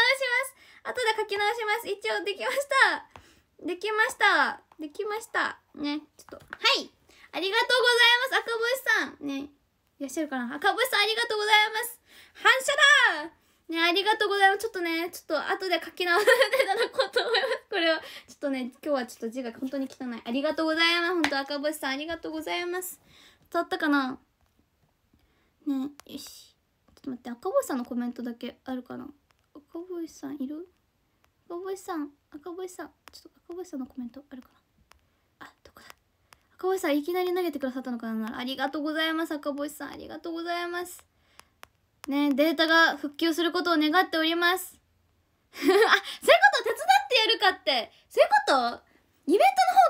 ます後で書き直します一応できましたできましたできましたねちょっとはいありがとうございます赤星さんねいらっしゃるかな赤星さんありがとうございます反射だね、ありがとうございます。ちょっとね、ちょっと後で書き直させていただこうと思います。これは。ちょっとね、今日はちょっと字が本当に汚い。ありがとうございます。本当赤星さんありがとうございます。伝わったかなね、よし。ちょっと待って、赤星さんのコメントだけあるかな赤星さんいる赤星さん赤星さんちょっと赤星さんのコメントあるかなあどこだ赤星さんいきなり投げてくださったのかなありがとうございます赤星さんありがとうございますねデータが復旧することを願っております あそういうこと手伝ってやるかってそういうことイベン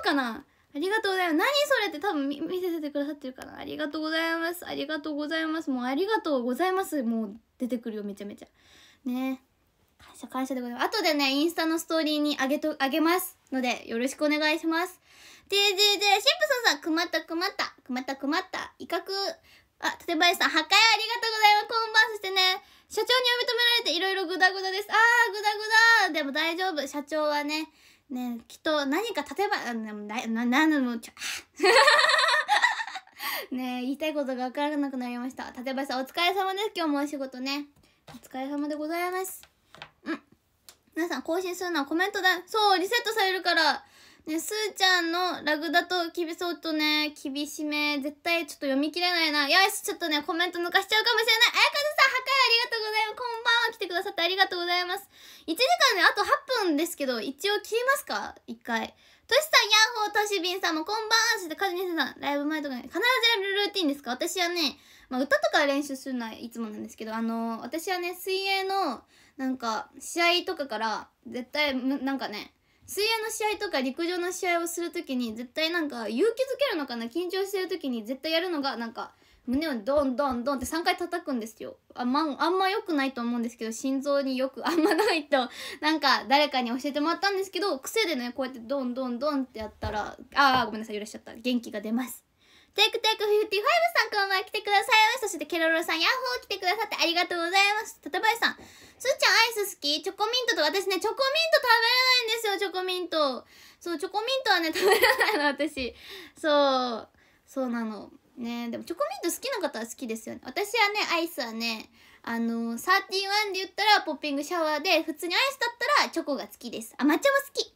トの方かなありがとうございます。何それって多分見せてくださってるかなありがとうございます。ありがとうございます。もうありがとうございます。もう出てくるよ、めちゃめちゃ。ね感謝感謝でございます。後でね、インスタのストーリーにあげと、あげますので、よろしくお願いします。t g で、シンプソンさん、くまったくまった、くまったくまった、威嚇、あ、立林さん、破壊ありがとうございます。こんばん、そしてね、社長に呼び止められていろいろグダグダです。あー、グダグダでも大丈夫。社長はね、ね、きっと何か立てば、あの、な、な、なの、ちょ、ね言いたいことがわからなくなりました。立林さん、お疲れ様です。今日もお仕事ね。お疲れ様でございます。皆さん更新するのはコメントだ。そう、リセットされるから。ね、すーちゃんのラグだと厳そうとね、厳しめ。絶対ちょっと読み切れないな。よし、ちょっとね、コメント抜かしちゃうかもしれない。あやかずさん、破壊ありがとうございます。こんばんは。来てくださってありがとうございます。1時間ね、あと8分ですけど、一応切りますか一回。としさん、ヤッホー、としびんさんもこんばんは。そして、かずにさん、ライブ前とかね、必ずやるルーティンですか私はね、まあ、歌とか練習するのはいつもなんですけど、あのー、私はね、水泳の、なんか試合とかから絶対なんかね水泳の試合とか陸上の試合をする時に絶対なんか勇気づけるのかな緊張してる時に絶対やるのがなんか胸をドンドンドンって3回叩くんですよあ,、まあんま良くないと思うんですけど心臓によく あんまないとなんか誰かに教えてもらったんですけど癖でねこうやってドンドンドンってやったらああごめんなさい揺らしちゃった元気が出ますテイクテイク55さんこんばんは来てくださいそしてケロロさんヤッホー来てくださってありがとうございますたたばいさんすーちゃんアイス好きチョコミントと私ねチョコミント食べれないんですよチョコミントそうチョコミントはね食べれないの私そうそうなのねでもチョコミント好きな方は好きですよね私はねアイスはねあのー、31で言ったらポッピングシャワーで普通にアイスだったらチョコが好きですあ抹茶も好き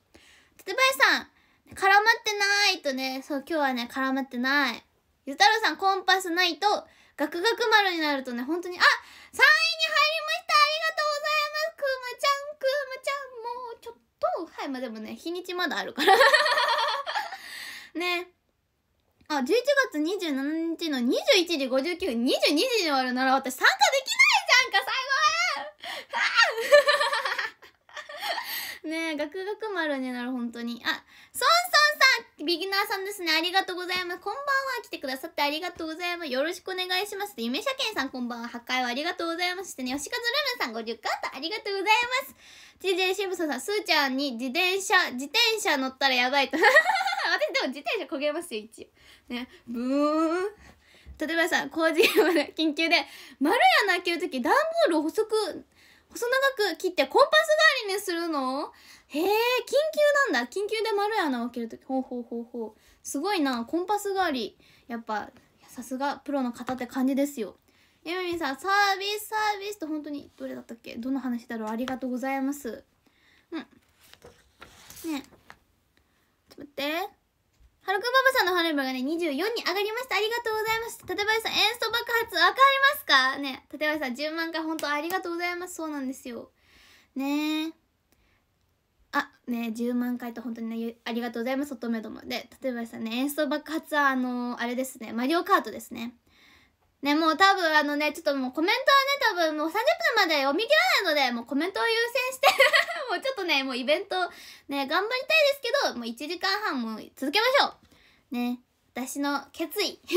館林さん絡まってないとね、そう、今日はね、絡まってない。ゆたろさん、コンパスないと、ガクガク丸になるとね、本当に、あ !3 位に入りましたありがとうございますくまちゃん、くまちゃん、もうちょっと、はい、まあでもね、日にちまだあるから ね。あ、11月27日の21時59分、22時に終わるなら私参加できないじゃんか、最後は ねえ、ガクガク丸になる、本当に。あ、ソンソンさんビギナーさんですね。ありがとうございます。こんばんは。来てくださってありがとうございます。よろしくお願いします。夢車検さんこんばんは。破壊はありがとうございます。してね、吉和ルルンさん1 0カウントありがとうございます。TJ シブソさん、すーちゃんに自転車、自転車乗ったらやばいと。私でも自転車こげますよ、一応。ね。ブーン。例えばさ、工事現場緊急で、丸やな開けるとき、段ボール細く細長く切ってコンパス代わりにするのへえ、緊急なんだ。緊急で丸い穴を開けるとき。ほうほうほうほう。すごいな。コンパス代わり。やっぱ、さすがプロの方って感じですよ。ゆみみさん、サービス、サービスと本当に、どれだったっけどの話だろうありがとうございます。うん。ねえ。ちょっと待って。ハルクババさんの花火がね、24に上がりました。ありがとうございます。立林さん、エンスト爆発、わかりますかね、立林さん、10万回本当ありがとうございます。そうなんですよ。ねえ。あ、ね10万回と本当にね、ありがとうございます。乙女ども。で、立林さんね、演奏爆発は、あのー、あれですね、マリオカートですね。ね、もう多分あのね、ちょっともうコメントはね、多分もう30分まで読み切らないので、もうコメントを優先して もうちょっとね、もうイベント、ね、頑張りたいですけど、もう1時間半も続けましょうね、私の決意 決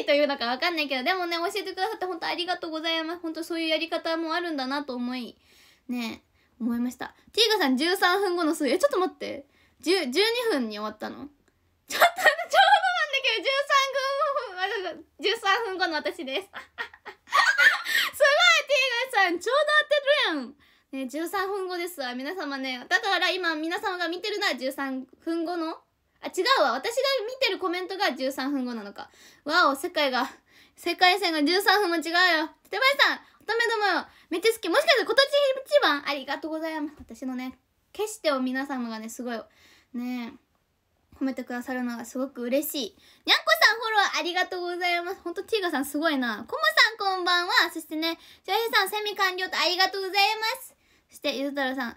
意というのかわかんないけど、でもね、教えてくださって本当ありがとうございます。本当そういうやり方もあるんだなと思い、ね、思いました。ティーガさん13分後の数、え、ちょっと待って。10、12分に終わったの ちょっと、ちょっとけど、13分、13分後の私です。すごい、T ガさん、ちょうど当てるやん。ね、13分後ですわ、皆様ね。だから今、皆様が見てるのは13分後のあ、違うわ。私が見てるコメントが13分後なのか。わお、世界が、世界線が13分も違うよ。てばさん、乙女どもよ。めっちゃ好き。もしかして今年一番ありがとうございます。私のね、決してを皆様がね、すごい、ねえ。褒めてくださるのがすごく嬉しい。にゃんこさんフォローありがとうございます。ほんと、ティーガさんすごいな。コモさんこんばんは。そしてね、ジョヘさんセミ完了とありがとうございます。そして、ゆずたろさん。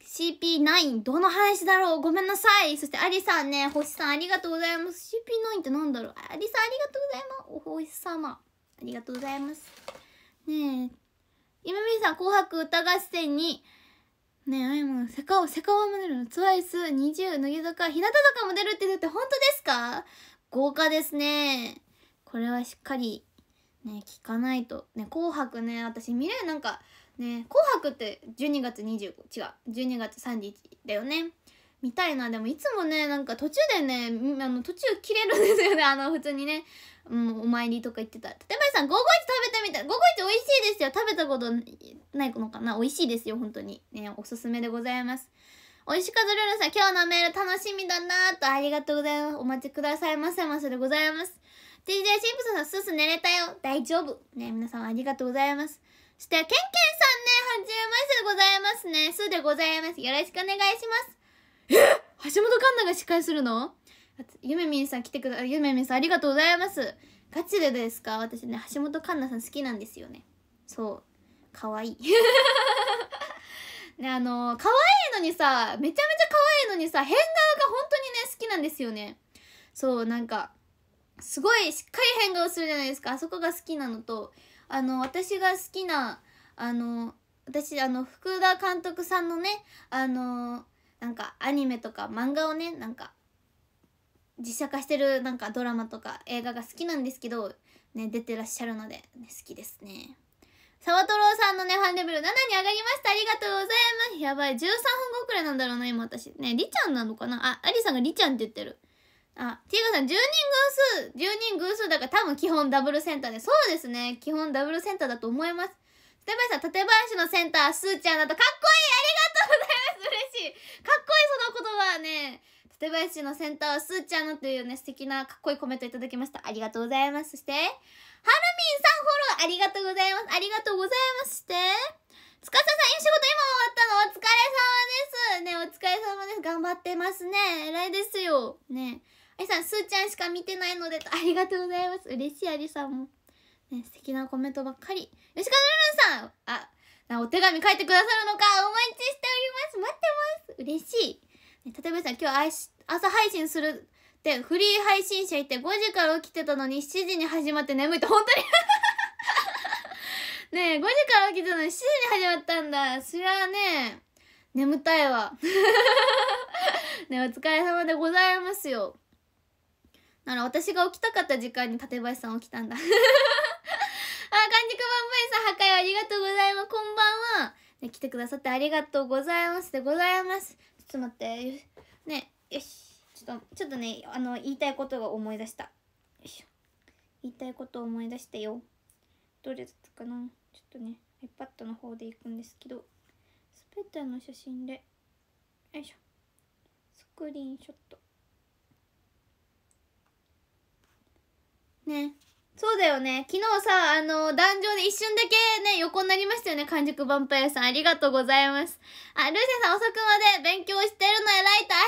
CP9、どの話だろうごめんなさい。そして、アリさんね、星さんありがとうございます。CP9 ってなんだろうアリさんありがとうございます。お星様。ありがとうございます。ねえ。ゆめみさん、紅白歌合戦に、ねえあいもんセカオセカオも出るのツワイス2 0乃木坂日向坂も出るってって本当ですか豪華ですねこれはしっかりね聞かないとね紅白ね私見れなんかね紅白って12月25違う12月3日だよねみたいなでもいつもねなんか途中でねあの途中切れるんですよねあの普通にねもうお参りとか行ってたら「館林さん午後一食べてみたい午後一美味しいですよ食べたことないのかな美味しいですよ本当にねおすすめでございますおいしかずるるさん、今日のメール楽しみだなぁと、ありがとうございます。お待ちくださいませませでございます。DJ シンプソンさん、すす寝れたよ。大丈夫。ね、皆さんありがとうございます。そして、けんけんさんね、はじめましてでございますね。すでございます。よろしくお願いします。え橋本環奈が司会するのゆめみんさん来てくださいゆめみんさんありがとうございますガチでですか私ね橋本環奈さん好きなんですよねそう可愛いい ねあの可愛いのにさめちゃめちゃ可愛いのにさ変顔が本当にね好きなんですよねそうなんかすごいしっかり変顔するじゃないですかあそこが好きなのとあの私が好きなあの私あの福田監督さんのねあのなんかアニメとか漫画をねなんか実写化してるなんかドラマとか映画が好きなんですけど、ね、出てらっしゃるので、ね、好きですね。沢太郎さんのね、ファンレベル7に上がりましたありがとうございますやばい、13分後くらいなんだろうな、今私。ね、りちゃんなのかなあ、ありさんがりちゃんって言ってる。あ、ティガさん、10人偶数、10人偶数だから多分基本ダブルセンターで。そうですね、基本ダブルセンターだと思います。館林さん、館林のセンター、すーちゃんだとかっこいいありがとうございます嬉しいかっこいいその言葉はね、館林のセンターすーちゃんのというね素敵なかっこいいコメントいただきましたありがとうございますそしてはるみんさんフォローありがとうございますありがとうございますしてつかささんいい仕事今終わったのお疲れ様ですねお疲れ様です頑張ってますね偉いですよねありさんすーちゃんしか見てないのでありがとうございます嬉しいありさんもね素敵なコメントばっかり吉川るるんさんあお手紙書いてくださるのかお待ちしております待ってます嬉しい例えばさ今日朝配信するってフリー配信者いて5時から起きてたのに7時に始まって眠いって本当に ねえ5時から起きてたのに7時に始まったんだそりゃね眠たいわ ねお疲れ様でございますよなら私が起きたかった時間に館林さん起きたんだ あ、完熟バ倍さん破壊ありがとうございます。こんばんは。来てくださってありがとうございますでございます。ちょっと待ってねよしちょっとちょっとねあの言いたいことが思い出したよいしょ言いたいことを思い出したよどれだったかなちょっとね iPad の方で行くんですけどスペッターの写真でよいしょスクリーンショットねそうだよね。昨日さ、あの、壇上で一瞬だけね、横になりましたよね。完熟バンパイアさん。ありがとうございます。あ、ルーセンさん遅くまで勉強してるの偉いと。あ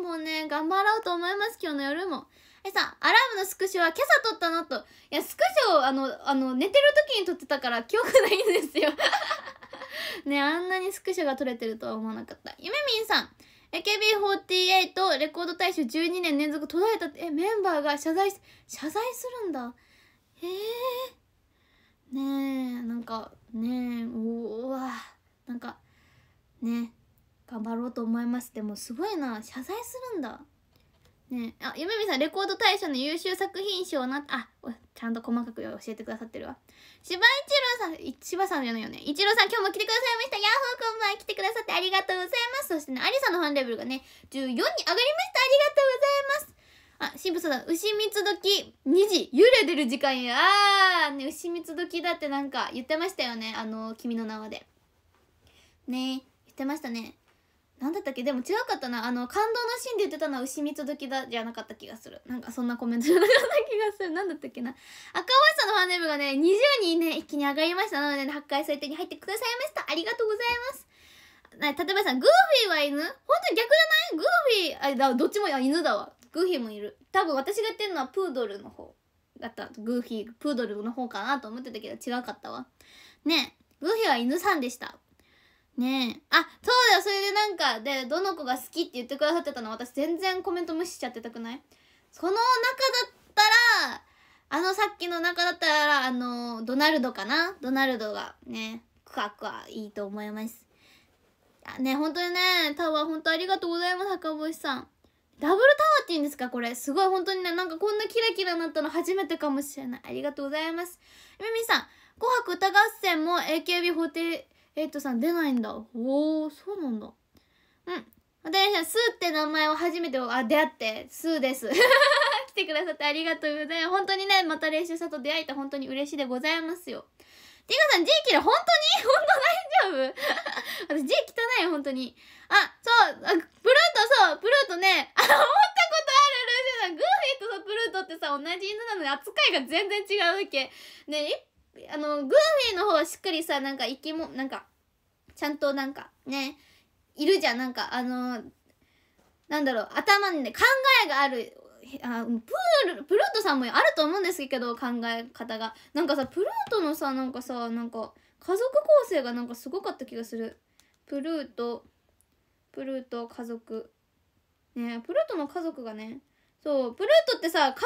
りがとうございます。もうね、頑張ろうと思います。今日の夜も。えさ、アラームのスクショは今朝撮ったのと。いや、スクショを、あの、あの、寝てる時に撮ってたから、記憶ないんですよ。ね、あんなにスクショが撮れてるとは思わなかった。ゆめみんさん。AKB48 レコード大賞12年連続途絶えたえメンバーが謝罪謝罪するんだへえねえなんかねえうわなんかね頑張ろうと思いますでもすごいな謝罪するんだねあ、ゆめみさん、レコード大賞の優秀作品賞な、あ、ちゃんと細かく教えてくださってるわ。しばいちろうさん、しばさんじゃないよね。いちろうさん、今日も来てくださいました。ヤッホーこんばん来てくださってありがとうございます。そしてね、ありさのファンレベルがね、14に上がりました。ありがとうございます。あ、しぶさだ、牛蜜時、2時、揺れてる時間や。あー、ね、牛蜜時だってなんか言ってましたよね。あの、君の名はで。ね言ってましたね。何だったっけでも違かったなあの感動のシーンで言ってたのは牛見届きだじゃなかった気がするなんかそんなコメントじゃなかった気がする何だったっけな赤星さんのファンネームがね20人ね一気に上がりましたなので、ね、8回採点に入ってくださいましたありがとうございます例えばさんグーフィーは犬本当に逆じゃないグーフィーあどっちも犬だわグーフィーもいる多分私が言ってるのはプードルの方だったグーフィープードルの方かなと思ってたけど違かったわねグーフィーは犬さんでしたねえあそうだよそれでなんかでどの子が好きって言ってくださってたの私全然コメント無視しちゃってたくないその中だったらあのさっきの中だったらあのドナルドかなドナルドがねクワクワいいと思いますね本当にねタワー本当ありがとうございます赤星さんダブルタワーっていうんですかこれすごい本当にねなんかこんなキラキラになったの初めてかもしれないありがとうございますみみさん「紅白歌合戦」も AKB48 エイトさん出ないんだおおそうなんだうん私はスーって名前を初めてあ出会ってスーです 来てくださってありがとうございます本当にねまた練習さんと出会えて本当に嬉しいでございますよティかさん字綺麗本当に 本当大丈夫 私字汚い本当にあそうあプルートそうプルートねあ思ったことあるルーシュさんグーフィーとプルートってさ同じ犬なのに扱いが全然違うわけねあのグーフィーの方はしっかりさなんか生きもなんかちゃんとなんかねいるじゃんなんかあのー、なんだろう頭にね考えがあるあプールプルートさんもあると思うんですけど考え方がなんかさプルートのさなんかさなんか家族構成がなんかすごかった気がするプルートプルート家族ねプルートの家族がねそうプルートってさ家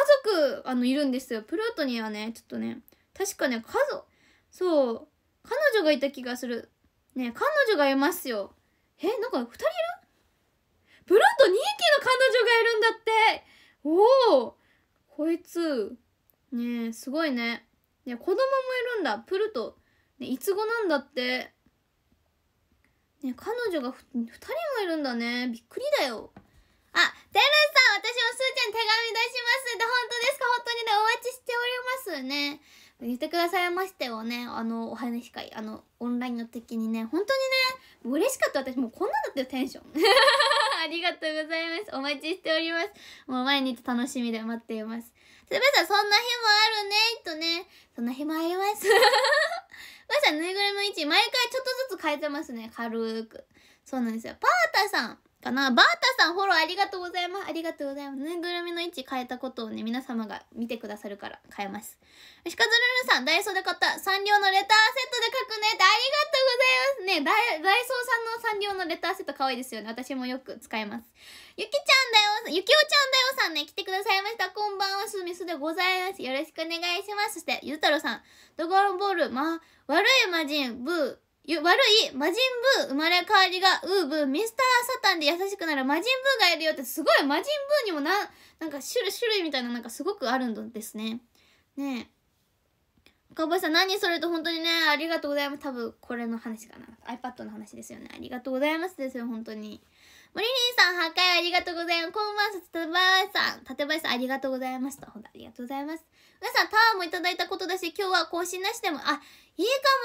族あのいるんですよプルートにはねちょっとね確かね家族そう彼女がいた気がするね彼女がいますよえなんか2人いるプルート2匹の彼女がいるんだっておおこいつねえすごいねね子供もいるんだプルト、ね、いつごなんだってね彼女が2人もいるんだねびっくりだよあ、テルさん、私もすーちゃん手紙出しますで、本当ですか本当にね、お待ちしておりますね。言ってくださいましてはね、あの、お話し会、あの、オンラインの時にね、本当にね、嬉しかった私、もうこんなだったよ、テンション。ありがとうございます。お待ちしております。もう毎日楽しみで待っています。すまさん、そんな日もあるね、とね、そんな日もあります。まさん、ぬいぐるみの位置、毎回ちょっとずつ変えてますね、軽く。そうなんですよ。パータさん。かな。バータさんフォローありがとうございます。ありがとうございます。ぬいぐるみの位置変えたことをね、皆様が見てくださるから変えます。しかずるるさん、ダイソーで買った。サンリオのレターセットで書くねってありがとうございますね。ダイソーさんのサンリオのレターセット可愛いですよね。私もよく使います。ゆきちゃんだよ、ゆきおちゃんだよさんね、来てくださいました。こんばんは、すみすでございます。よろしくお願いします。そして、ゆうたろうさん、ドゴロンボール、ま、悪い魔人、ブー、悪い魔人ブー生まれ変わりがウーブーミスターサタンで優しくなる魔人ブーがいるよってすごい魔人ブーにもななんか種類種類みたいななんかすごくあるんですねねえ岡林さん何それと本当にねありがとうございます多分これの話かな iPad の話ですよねありがとうございますですよ本当に森林さん、破壊ありがとうございます。こんばんは、立林さん。立林さん、ありがとうございました。ほんありがとうございます。皆さん、タワーもいただいたことだし、今日は更新なしでも、あ、いいか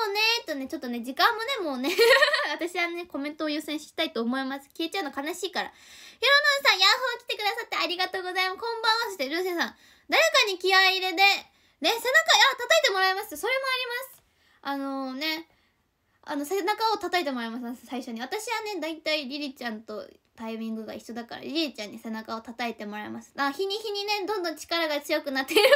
もねーとね、ちょっとね、時間もね、もうね 私はね、コメントを優先したいと思います。消えちゃうの悲しいから。ひろのんさん、ヤッホー来てくださってありがとうございます。こんばんは、そして、ルーセさん。誰かに気合入れで、ね、背中、あ、叩いてもらいます。それもあります。あのー、ね、あの背中を叩いてもらいます最初に私はね大体リリちゃんとタイミングが一緒だからリリちゃんに背中を叩いてもらいますあ日に日にねどんどん力が強くなっているなと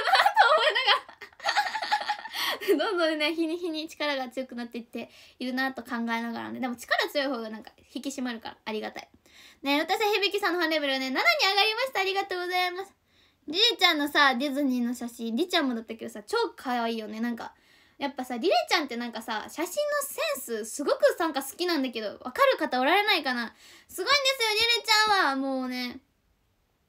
思いながら どんどんね日に日に力が強くなっていっているなと考えながらねでも力強い方がなんか引き締まるからありがたいね私は響さんのファンレベルね7に上がりましたありがとうございますリリちゃんのさディズニーの写真リちゃんもだったけどさ超可愛いよねなんかやっぱさリレちゃんってなんかさ写真のセンスすごくなんか好きなんだけどわかる方おられないかなすごいんですよリレちゃんはもうね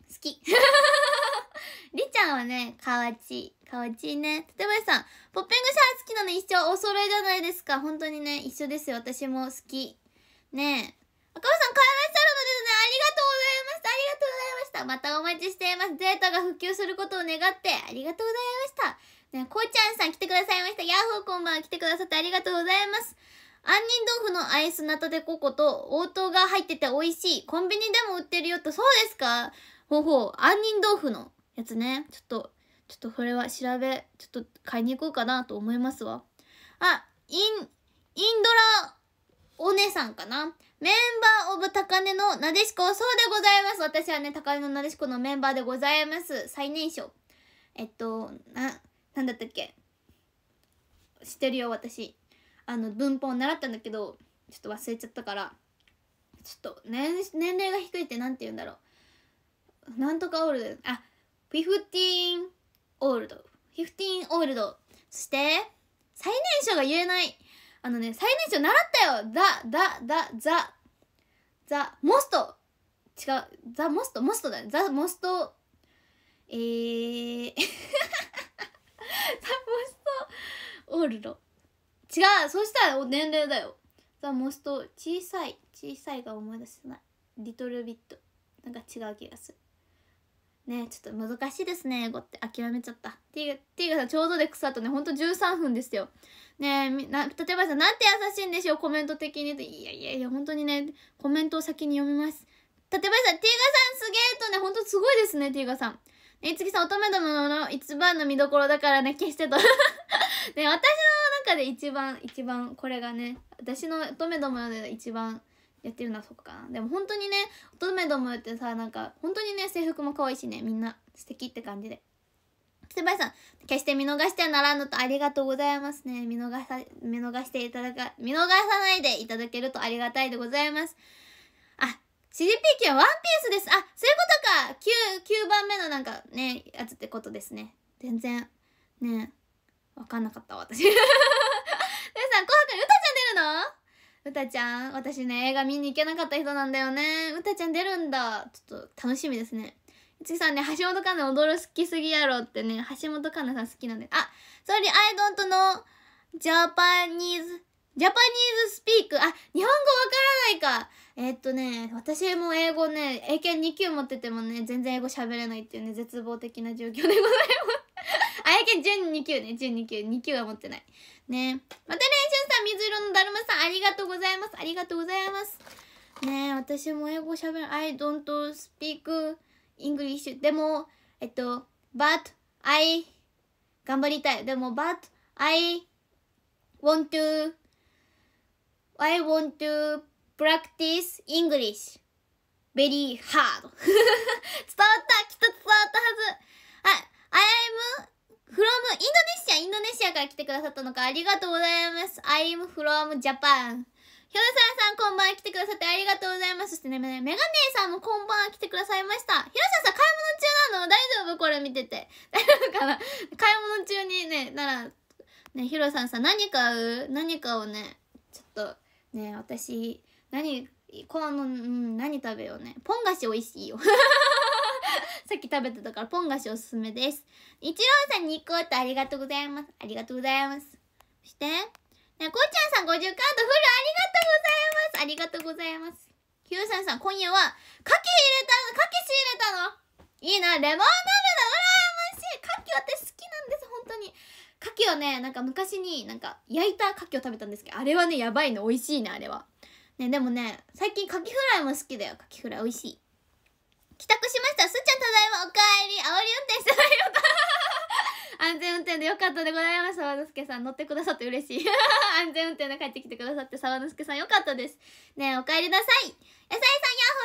好き リちゃんはねかわちいかわちいね立林さんポッピングシャー好きなの一緒お揃いじゃないですか本当にね一緒ですよ私も好きねえ赤羽さん、かわいらしゃるのですね。ありがとうございました。ありがとうございました。またお待ちしています。データが普及することを願って、ありがとうございました。ね、こうちゃんさん来てくださいました。ヤッホーこんばん来てくださってありがとうございます。杏仁豆腐のアイスナタデココと応答が入ってて美味しい。コンビニでも売ってるよと、そうですかほうほう、杏仁豆腐のやつね。ちょっと、ちょっとそれは調べ、ちょっと買いに行こうかなと思いますわ。あ、イン、インドラお姉さんかなメンバーオブ高根のなでしこ、そうでございます。私はね、高根のなでしこのメンバーでございます。最年少。えっと、な、何だったっけ知ってるよ私あの文法習ったんだけどちょっと忘れちゃったからちょっと年年齢が低いって何て言うんだろうなんとかオールドあフィフティーンオールドフィフティーンオールドそして最年少が言えないあのね最年少習ったよザザザザザモスト違うザ・モストモストだねザ・モストえー そうオールド違うそしたら年齢だよザ・モスト小さい小さいが思い出せないリトルビットなんか違う気がするねちょっと難しいですね英語って諦めちゃったティーガティーガさんちょうどで草とねほんと13分ですよねえな立花さんなんて優しいんでしょうコメント的にいやいやいや本当にねコメントを先に読みます立花さんティーガさんすげえとねほんとすごいですねティーガさんえ次さん、乙女どもの一番の見どころだからね、決してと。ね、私の中で一番、一番、これがね、私の乙女どもで一番やってるのはそこかな。でも本当にね、乙女どもってさ、なんか、本当にね、制服も可愛いしね、みんな素敵って感じで。先輩さん、決して見逃してはならんのとありがとうございますね。見逃さ、見逃していただか、見逃さないでいただけるとありがたいでございます。c D. p q はワンピースです。あ、そういうことか !9、9番目のなんかね、やつってことですね。全然、ね、わかんなかった私。皆 さん、紅白に歌ちゃん出るの歌ちゃん、私ね、映画見に行けなかった人なんだよね。歌ちゃん出るんだ。ちょっと楽しみですね。いつさんね、橋本環奈踊る好きすぎやろってね、橋本環奈さん好きなんで。あ、それ I don't know Japanese ジャパニーズスピーク。あ、日本語わからないか。えー、っとね、私も英語ね、英検2級持っててもね、全然英語喋れないっていうね、絶望的な状況でございます あ、英検準2級ね、準2級。2級は持ってない。ね。またね、しゅんさん、水色のだるまさん、ありがとうございます。ありがとうございます。ね私も英語喋る。I don't speak English. でも、えっと、but I 頑張りたい。でも、but I want to I want to practice English very hard 伝わったきっと伝わったはずあ I am from インドネシアインドネシアから来てくださったのかありがとうございます I am from Japan ひょうさんさんこんばん来てくださってありがとうございます。そしてね、メガネさんもこんばん来てくださいました。ひょうさんさん買い物中なの大丈夫これ見てて。大丈夫かな買い物中にね、なら、ね、ひろさんさん何買う何かをね、ちょっとね私何この、何食べようねポン菓子美味しいよ さっき食べてたからポン菓子おすすめです一郎さんに行こうとありがとうございますありがとうございますそしてねこうちゃんさん50カードフルありがとうございますありがとうございますきゅうさんさん今夜は牡蠣入れたの牡蠣仕入れたのいいなレモン鍋だ羨ましい牡蠣私好きなんです本当に牡蠣はねなんか昔になんか焼いた牡蠣を食べたんですけどあれはねやばいの美味しいねあれはねでもね最近牡蠣フライも好きだよ牡蠣フライ美味しい帰宅しましたすっちゃんただいまおかえりあおり運転してないよか安全運転でよかったでございます沢之助さん乗ってくださって嬉しい 安全運転で帰ってきてくださって沢之助さんよかったですねお帰りなさい野菜さんヤッホ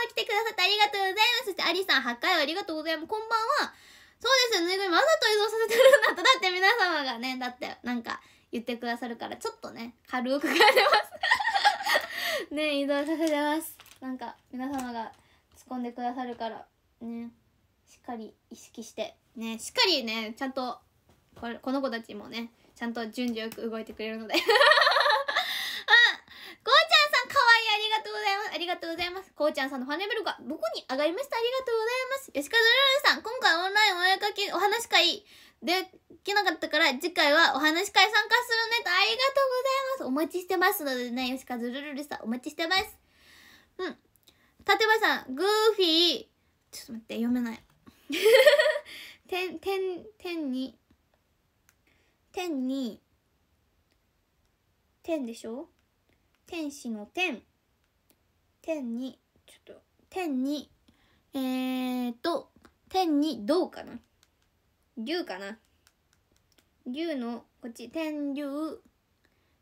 ー来てくださってありがとうございますそしてアリさん8回ありがとうございますこんばんはそうですよぬいぐるみわざと移動させてるんだとだって皆様がねだってなんか言ってくださるからちょっとね軽く変れてます ね移動させてますなんか皆様が突っ込んでくださるからねしっかり意識してねしっかりねちゃんとこれこの子たちもねちゃんと順序よく動いてくれるので とうございます。こうちゃんさんのファンレベルが5個に上がりました。ありがとうございます。吉川ルルさん、今回オンラインお絵かき、お話会できなかったから、次回はお話会参加するねと、ありがとうございます。お待ちしてますのでね、吉川ルルルさん、お待ちしてます。うん。立場さん、グーフィー、ちょっと待って、読めない。て ん、てん、てんに、天に、天でしょ天使の天。天にちょっと天にえーと天にどうかな竜かな竜のこっち天竜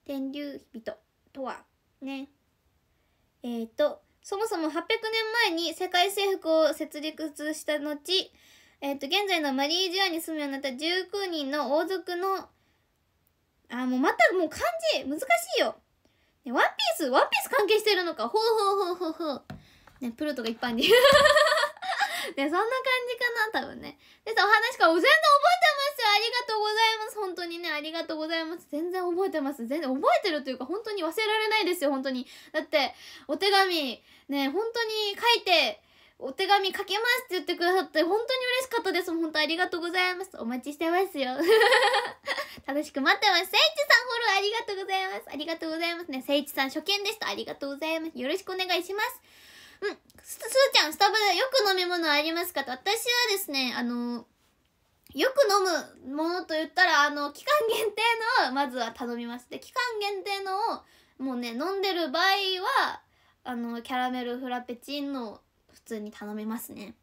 天竜人とはねえーとそもそも800年前に世界征服を設立した後えっ、と、現在のマリージュアに住むようになった19人の王族の、あ、もうまたもう漢字難しいよ。ね、ワンピース、ワンピース関係してるのか。ほうほうほうほうほう。ね、プルトが一般に。ね、そんな感じかな、多分ね。でさ、お話から全然覚えてますよ。ありがとうございます。本当にね、ありがとうございます。全然覚えてます。全然覚えてるというか、本当に忘れられないですよ、本当に。だって、お手紙、ね、本当に書いて、お手紙書けますって言ってくださって、本当に嬉しかったです。本当ありがとうございます。お待ちしてますよ。楽しく待ってます。聖地さんフォローありがとうございます。ありがとうございますね。聖地さん初見でした。ありがとうございます。よろしくお願いします。うん。す、すーちゃん、スタバでよく飲み物ありますかと。私はですね、あのよく飲むものと言ったら、あの、期間限定の、まずは頼みます。で、期間限定のを、もうね、飲んでる場合は、あの、キャラメルフラペチーノ通に頼めますね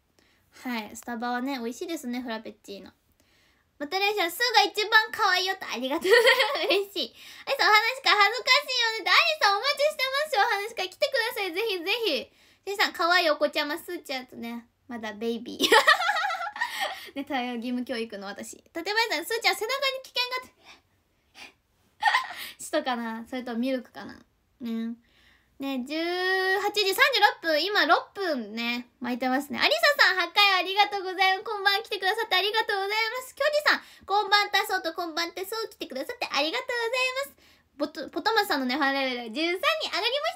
はいスタバはね美味しいですねフラペッチーノまたレイさん、すが一番可愛いよと、ありがとう。嬉しい。あいさん、お話か恥ずかしいよねって、ありさんお待ちしてますよ。お話か来てください。ぜひぜひ。レイさん、可愛いお子ちゃますーちゃんとね、まだベイビー。ね、対応義務教育の私。立林さん、すーちゃん、背中に危険が、しとかなそれとミルクかなね。ね、18時36分、今6分ね、巻いてますね。ありささん、8回ありがとうございます。こんばん来てくださってありがとうございます。きょりさん、こんばんたそうとこんばんてそう来てくださってありがとうございます。ボト、ポトマさんのね、ファレル13に上がりまし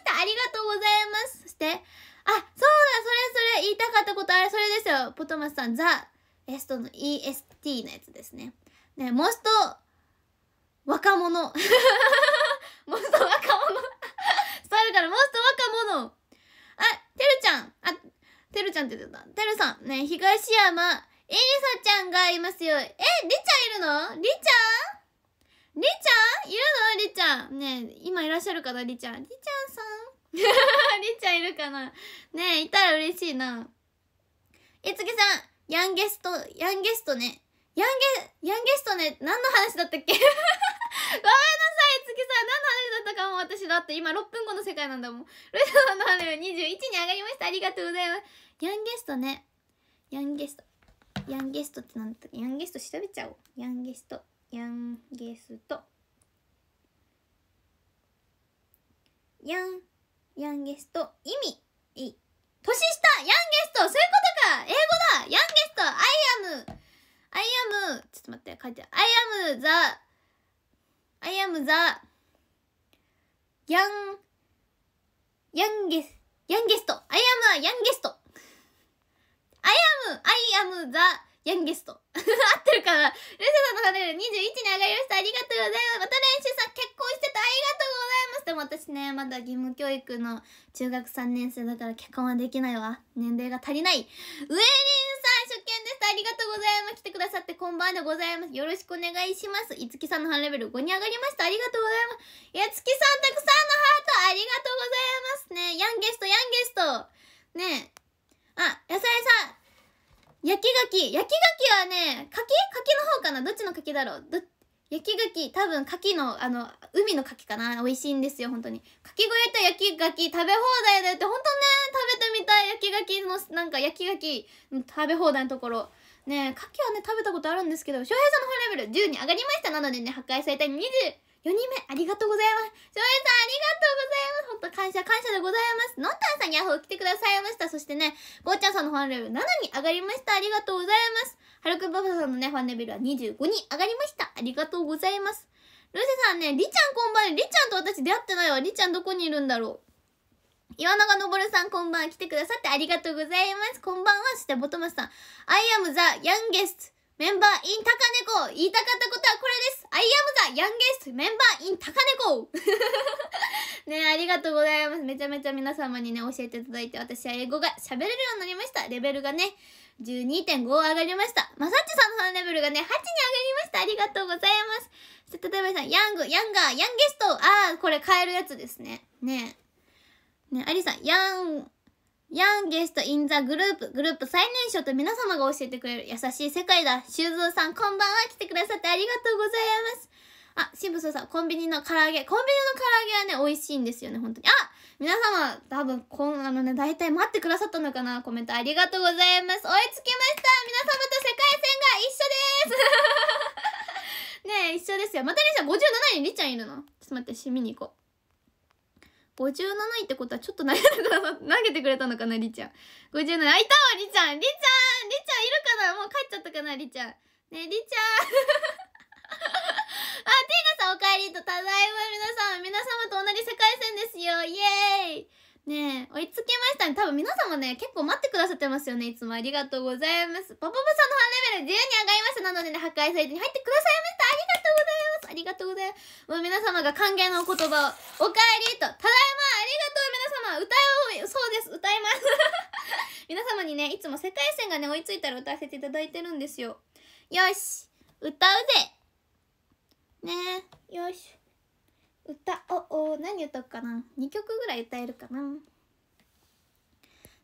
た。ありがとうございます。そして、あ、そうだ、それそれ、言いたかったことあれ、それですよ。ポトマさん、ザ・エストの EST のやつですね。ね、モスト、若者。モスト若者。伝わるから、もっと若者あ、てるちゃんあ、てるちゃんって言ってた。てるさん、ね、東山、えりさちゃんがいますよ。え、りちゃんいるのりちゃんりちゃんいるのりちゃんね今いらっしゃるかなりちゃんりちゃんさん りちゃんいるかなねいたら嬉しいなえつけさんヤンゲストヤンゲストねヤンゲヤンゲストね何の話だったっけごめんなさん何の話だったかも私だって今6分後の世界なんだもんルイさんの花21に上がりましたありがとうございますヤンゲストねヤンゲストヤンゲストってなんだったヤンゲスト調べちゃおうヤンゲストヤンゲストヤンヤンゲスト意味い年下ヤンゲストそういうことか英語だヤンゲストアイアムアイアムちょっと待って書いてあるアイアムザアイアムザヤン、ヤンゲス、ヤンゲスト。イアム a ヤンゲスト。アイアム、アイアムザ、ヤンゲスト。合ってるかなルセさんの方より21に上がりました。ありがとうございます。また練習さん結婚してた。ありがとうございます。でも私ね、まだ義務教育の中学3年生だから結婚はできないわ。年齢が足りない。ウェン初見です。ありがとうございます。来てくださってこんばんでございます。よろしくお願いします。いつきさんの半レベル5に上がりました。ありがとうございます。やつきさんたくさんのハートありがとうございますね。ヤンゲスト、ヤンゲスト。ねあ、野菜さん。焼き牡蠣。焼き牡蠣はね、柿柿牡の方かなどっちの柿だろう焼き牡蠣多分牡蠣のあの海の牡蠣かな美味しいんですよ本当に牡蠣小屋と焼き牡蠣食べ放題だよって本当ね食べてみたい焼き牡蠣のなんか焼き牡蠣食べ放題のところね牡蠣はね食べたことあるんですけど翔平さんの本レベル10に上がりましたなのでね破壊されたい20 4人目、ありがとうございます。翔平さん、ありがとうございます。ほんと感謝、感謝でございます。のんたんさん、ヤッホー来てくださいました。そしてね、ゴーちゃんさんのファンレベル7に上がりました。ありがとうございます。はるくんばばさんのね、ファンレベルは25に上がりました。ありがとうございます。ルセさんね、りちゃんこんばんは。りちゃんと私出会ってないわ。りちゃんどこにいるんだろう。岩永のぼるさんこんばんは。来てくださってありがとうございます。こんばんは。そしてボトマスさん。I am the youngest メンバータカ高猫言いたかったことはこれです !I am the youngest メンバータカ高猫ねありがとうございます。めちゃめちゃ皆様にね、教えていただいて、私は英語が喋れるようになりました。レベルがね、12.5上がりました。まさっちさんのファンレベルがね、8に上がりました。ありがとうございます。そして、例さん、ヤング、ヤンガー、ヤンゲスト、あー、これ変えるやつですね。ねえ。ねありさん、ヤン、ヤンゲストインザグループ、グループ最年少と皆様が教えてくれる優しい世界だ。修造さん、こんばんは。来てくださってありがとうございます。あ、シンプソさん、コンビニの唐揚げ。コンビニの唐揚げはね、美味しいんですよね、本当に。あ皆様、多分、こん、あのね、大体待ってくださったのかなコメントありがとうございます。追いつきました皆様と世界線が一緒です ねえ、一緒ですよ。またりゃん、57人りっちゃんいるのちょっと待って、しみに行こう。57位ってことはちょっと投げてくださ、投げてくれたのかな、りちゃん。57位。あ、いたわ、りちゃんりちゃんりちゃんいるかなもう帰っちゃったかな、りちゃん。ねえ、りちゃんあ、てィーさんお帰りと、ただいま皆さん、皆様と同じ世界線ですよ。イエねえ、追いつきましたね。多分皆様ね、結構待ってくださってますよね。いつもありがとうございます。パパパさんのファンレベル10に上がりました。なのでね、破壊サイトに入ってくださいました。ありがとうございます。ありがとうございます。もう皆様が歓迎のお言葉を、おかえりと、ただいま、ありがとう皆様。歌を、そうです、歌います。皆様にね、いつも世界線がね、追いついたら歌わせていただいてるんですよ。よし、歌うぜ。ねえ、よし。歌おお何歌うかな2曲ぐらい歌えるかな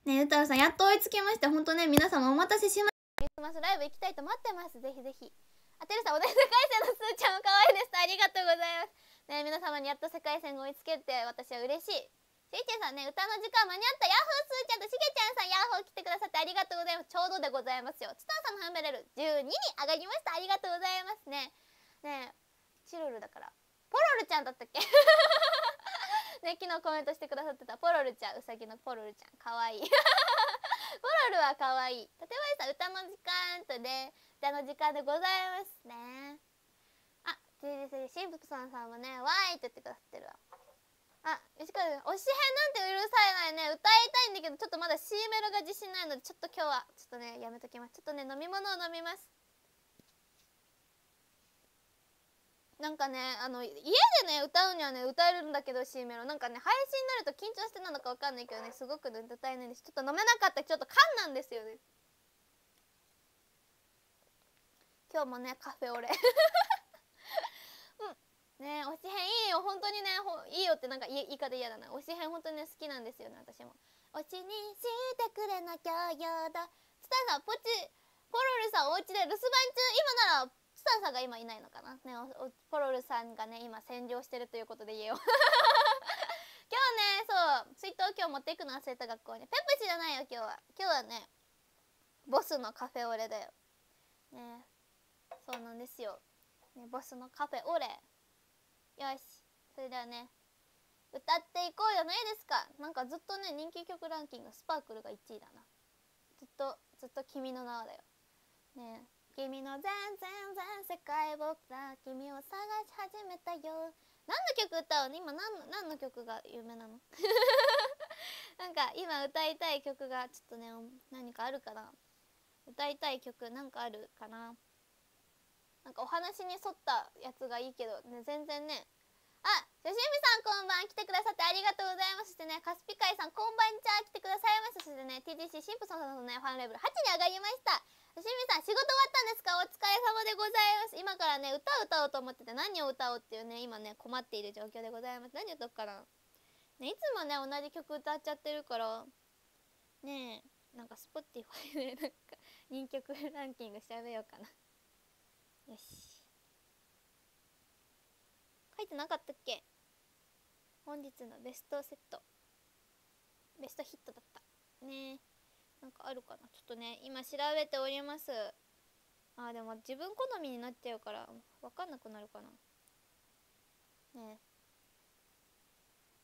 ねゆたろさんやっと追いつきましたほんとね皆様お待たせしましたクリスマスライブ行きたいと待ってますぜひぜひあてるさんお題世界戦のすーちゃんも可愛いですありがとうございますね皆様にやっと世界線が追いつけて私は嬉しいしーちゃんさんね歌の時間間に合ったヤッホーすーちゃんとしげちゃんさんヤッホー来てくださってありがとうございますちょうどでございますよちたさんのハンメレル12に上がりましたありがとうございますねねチロルだからポロルちゃんだったっけ ね昨日コメントしてくださってたポロルちゃんうさぎのポロルちゃんかわいい ポロルはかわいい立林さん歌の時間とね歌の時間でございますねあっージーシンプソンさんもねわーいって言ってくださってるわあ、吉川ん推し編なんてうるさいなよね。歌いたいんだけど、ちょっとまだ C メロが自信ないので、ちょっと今日は、ちょっとね、やめときます。ちょっとね、飲み物を飲みます。なんかねあの家でね歌うにはね歌えるんだけど C メロなんかね配信になると緊張してなのかわかんないけどねすごく、ね、歌えないですちょっと飲めなかったちょっと缶なんですよね今日もねカフェオレうんね推し編いいよ本当にねほいいよってなんか言い方嫌だな推し編本当にね好きなんですよね私も推しにしてくれなきゃやだつたさんポチポロルさんお家で留守番中今ならターさんが今いないのかなねポロルさんがね今占領してるということで言えよ 今日ねそう水筒今日持っていくの忘れた学校にペプチじゃないよ今日は今日はねボスのカフェオレだよねそうなんですよ、ね、ボスのカフェオレよしそれではね歌っていこうじゃないですかなんかずっとね人気曲ランキングスパークルが1位だなずっとずっと君の名はだよね君の全然全世界僕ら君を探し始めたよ何の曲歌うの今何の何の曲が有名なの なんか今歌いたい曲がちょっとね何かあるかな歌いたい曲なんかあるかななんかお話に沿ったやつがいいけどね全然ねあ吉みさんこんばん来てくださってありがとうございますしてねカスピカイさんこんばんちゃ来てくださいまししてね TDC シンプソンさんのねファンレベル8に上がりました清水さん仕事終わったんですかお疲れ様でございます今からね歌を歌おうと思ってて何を歌おうっていうね今ね困っている状況でございます何歌おうかな、ね、いつもね同じ曲歌っちゃってるからねえなんか Spotify でなんか人曲ランキング調べようかなよし書いてなかったっけ本日のベストセットベストヒットだったねえなんかあるかなちょっとね今調べておりますあでも自分好みになっちゃうから分かんなくなるかなね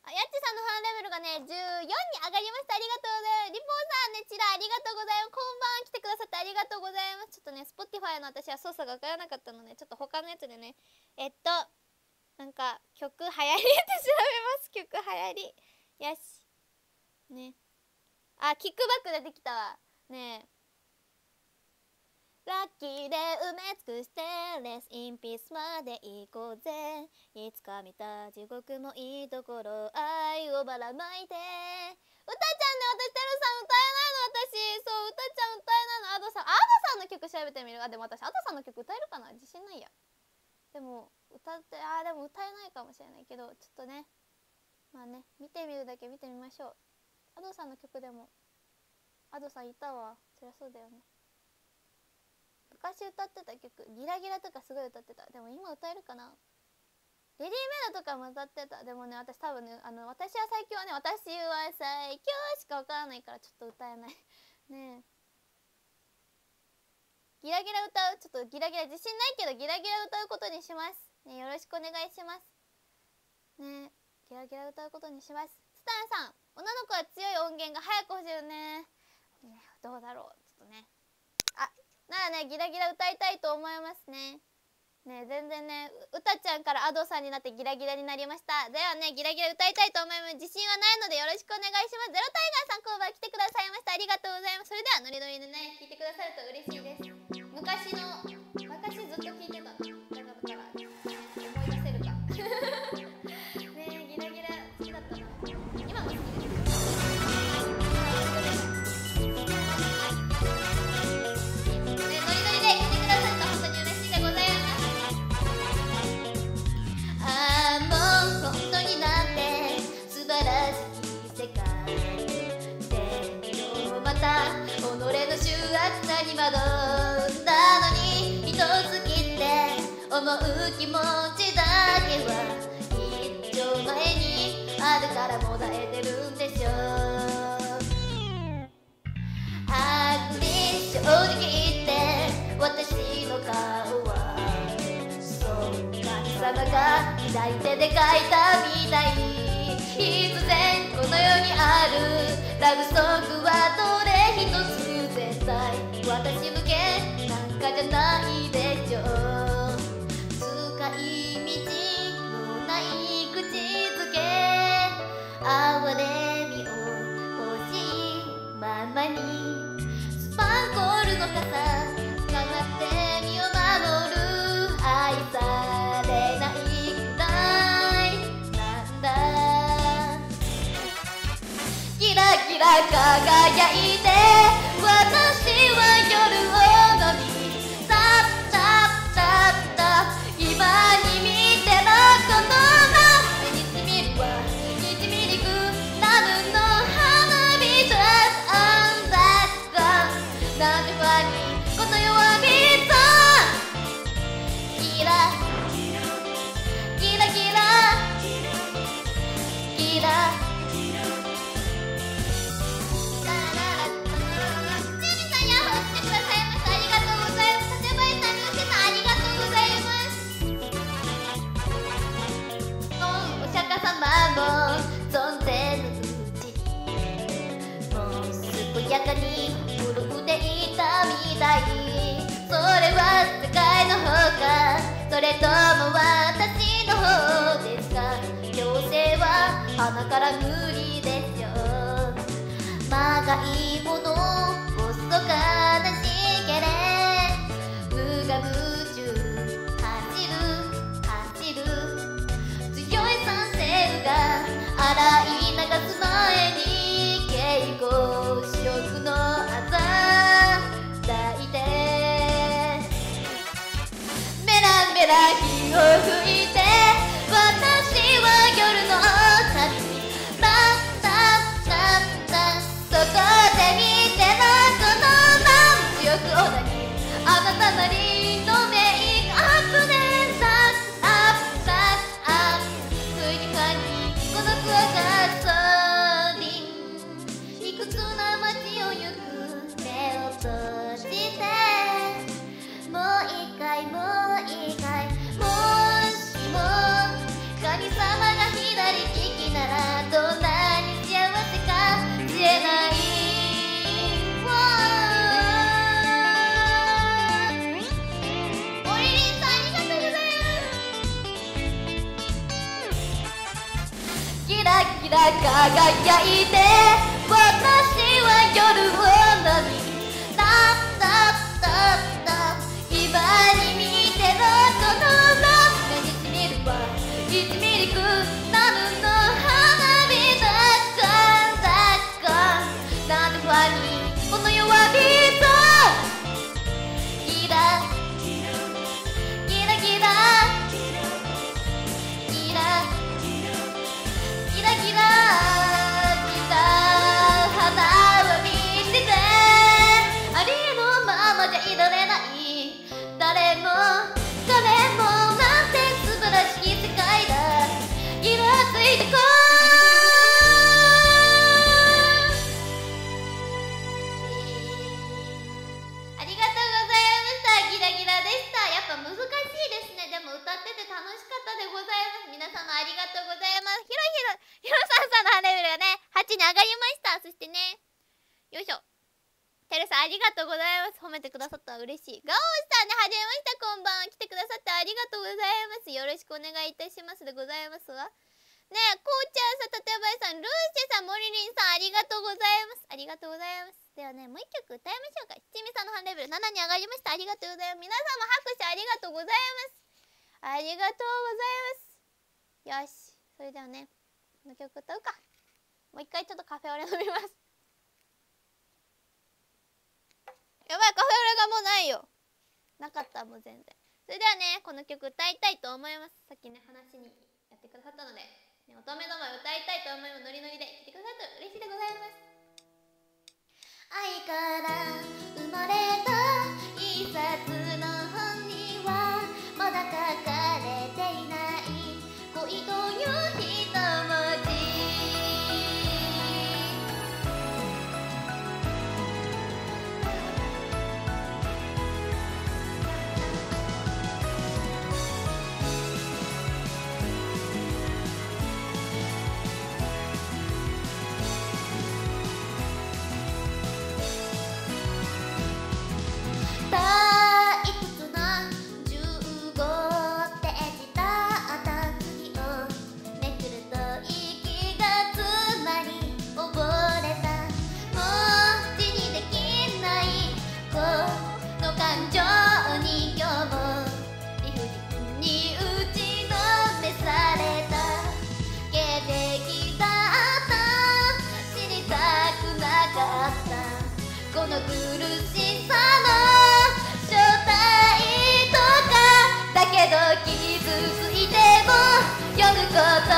あやっちさんのファンレベルがね14に上がりましたありがとうございますリポーさんねちらありがとうございますこんばん来てくださってありがとうございますちょっとね Spotify の私は操作が分からなかったのでちょっと他のやつでねえっとなんか曲流行りって調べます曲流行りよしねあキックバック出てきたわねえラッキーで埋め尽くしてレスインピースまで行こうぜいつか見た地獄もいいところ愛をばらまいて歌ちゃんね私テルさん歌えないの私そう歌ちゃん歌えないの Ado さん Ado さんの曲調べてみるあでも私 Ado さんの曲歌えるかな自信ないやでも歌ってあでも歌えないかもしれないけどちょっとねまあね見てみるだけ見てみましょうアドさんの曲でもアドさんいたわそりゃそうだよね昔歌ってた曲「ギラギラ」とかすごい歌ってたでも今歌えるかなレディーメイドとかも歌ってたでもね私多分ねあの私は最強はね私は最強しかわからないからちょっと歌えない ねえギラギラ歌うちょっとギラギラ自信ないけどギラギラ歌うことにしますねよろしくお願いしますねギラギラ歌うことにしますタンさん女の子は強い音源が早く欲しいよねねどうだろうちょっとねあならねギラギラ歌いたいと思いますねね全然ねうたちゃんからアドさんになってギラギラになりましたではねギラギラ歌いたいと思います自信はないのでよろしくお願いしますゼロタイガーさんこんば来てくださいましたありがとうございますそれではノリノリでね聞いてくださると嬉しいです昔の昔ずっと聞いてたの暑さに惑んだのに一つきって思う気持ちだけは一丁前にあるからもだえてるんでしょはぐり正直言って私の顔はそんな貴様が左手で描いた ella それとも私の方ですか妖精は鼻から無理ですよまがいものら輝いて私は夜をに。だったとうございますひろひろひろさんさんのレベルがね8に上がりましたそしてねよいしょテレさんありがとうございます褒めてくださったら嬉しいガオさんねはじめましたこんばん来てくださってありがとうございますよろしくお願いいたしますでございますわねえこうちゃんさん立林さんルーシェさんモリリンさんありがとうございますありがとうございますではねもう一曲歌いましょうか七味さんのンレベル7に上がりましたありがとうございます皆様拍手ありがとうございますありがとうございますよしそれではねこの曲歌うかもう一回ちょっとカフェオレ飲みますやばいカフェオレがもうないよなかったもう全然それではねこの曲歌いたいと思いますさっきね話にやってくださったので、ね、乙女ども歌いたいと思いもノリノリで聴いてくださったら嬉しいでございます愛から生まれた一冊の本にはまだ書かれている糸よこの苦しさの正体とかだけど傷ついても呼ぶこと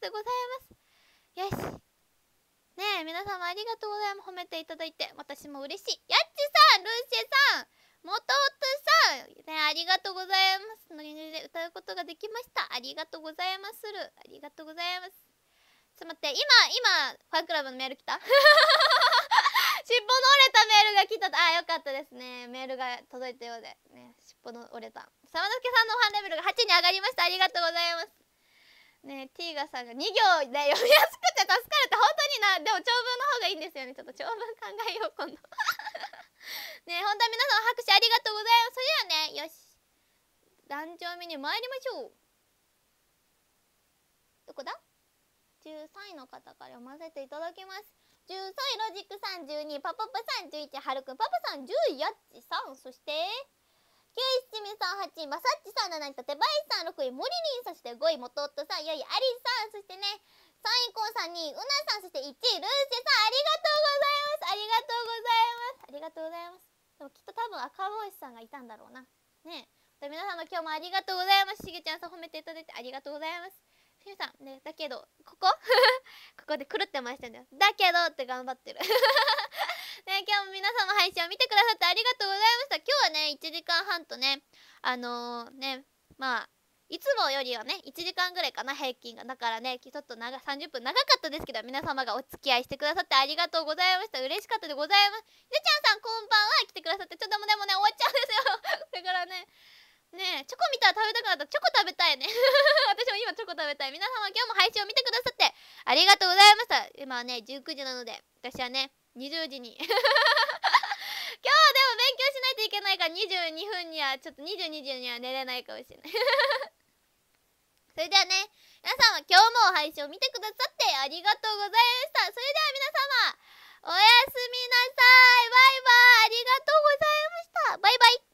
でございますよしねえ皆様ありがとうございます褒めていただいて私も嬉しいやっちさんルーシェさん元夫さんねありがとうございますノリノリで歌うことができましたありがとうございまするありがとうございますちょっと待って今今ファンクラブのメール来た 尻尾の折れたメールが来たあよかったですねメールが届いたようでね尻尾の折れた沢之助さんのファンレベルが8に上がりましたありがとうございますねティーガさんが2行で読みやすくて助かるって本当になでも長文の方がいいんですよねちょっと長文考えよう今度 ね本当は皆さん拍手ありがとうございますそれではねよし壇上目に参りましょうどこだ ?13 位の方から読ませていただきます13位ロジックさん12位パパパさん11位ハルくんパパさん10位やっちさんそして位七味さん8位まさっちさん7位てばいさん6位モリリンそして5位っとさん4位アリさんそしてね3位コンさん2位うなさんそして1位ルーシさんありがとうございますありがとうございますありがとうございますでもきっと多分赤星さんがいたんだろうなねえ皆様今日もありがとうございますしげちゃんさん褒めていただいてありがとうございますしげさんねだけどここここで狂ってましたねだけどって頑張ってるね、今日も皆様配信を見てくださってありがとうございました。今日はね、1時間半とね、あのー、ね、まあ、いつもよりはね、1時間ぐらいかな、平均が。だからね、ちょっと長30分長かったですけど、皆様がお付き合いしてくださってありがとうございました。嬉しかったでございます。ゆちゃんさん、こんばんは。来てくださって、ちょっともでもね、終わっちゃうんですよ。だからね、ねえ、チョコ見たら食べたくなった。チョコ食べたいね。私も今チョコ食べたい。皆様今日も配信を見てくださってありがとうございました。今はね、19時なので、私はね、20時に 今日でも勉強しないといけないから22分にはちょっと22時には寝れないかもしれない それではね皆さんは今日も配信を見てくださってありがとうございましたそれでは皆様おやすみなさいバイバイありがとうございましたバイバイ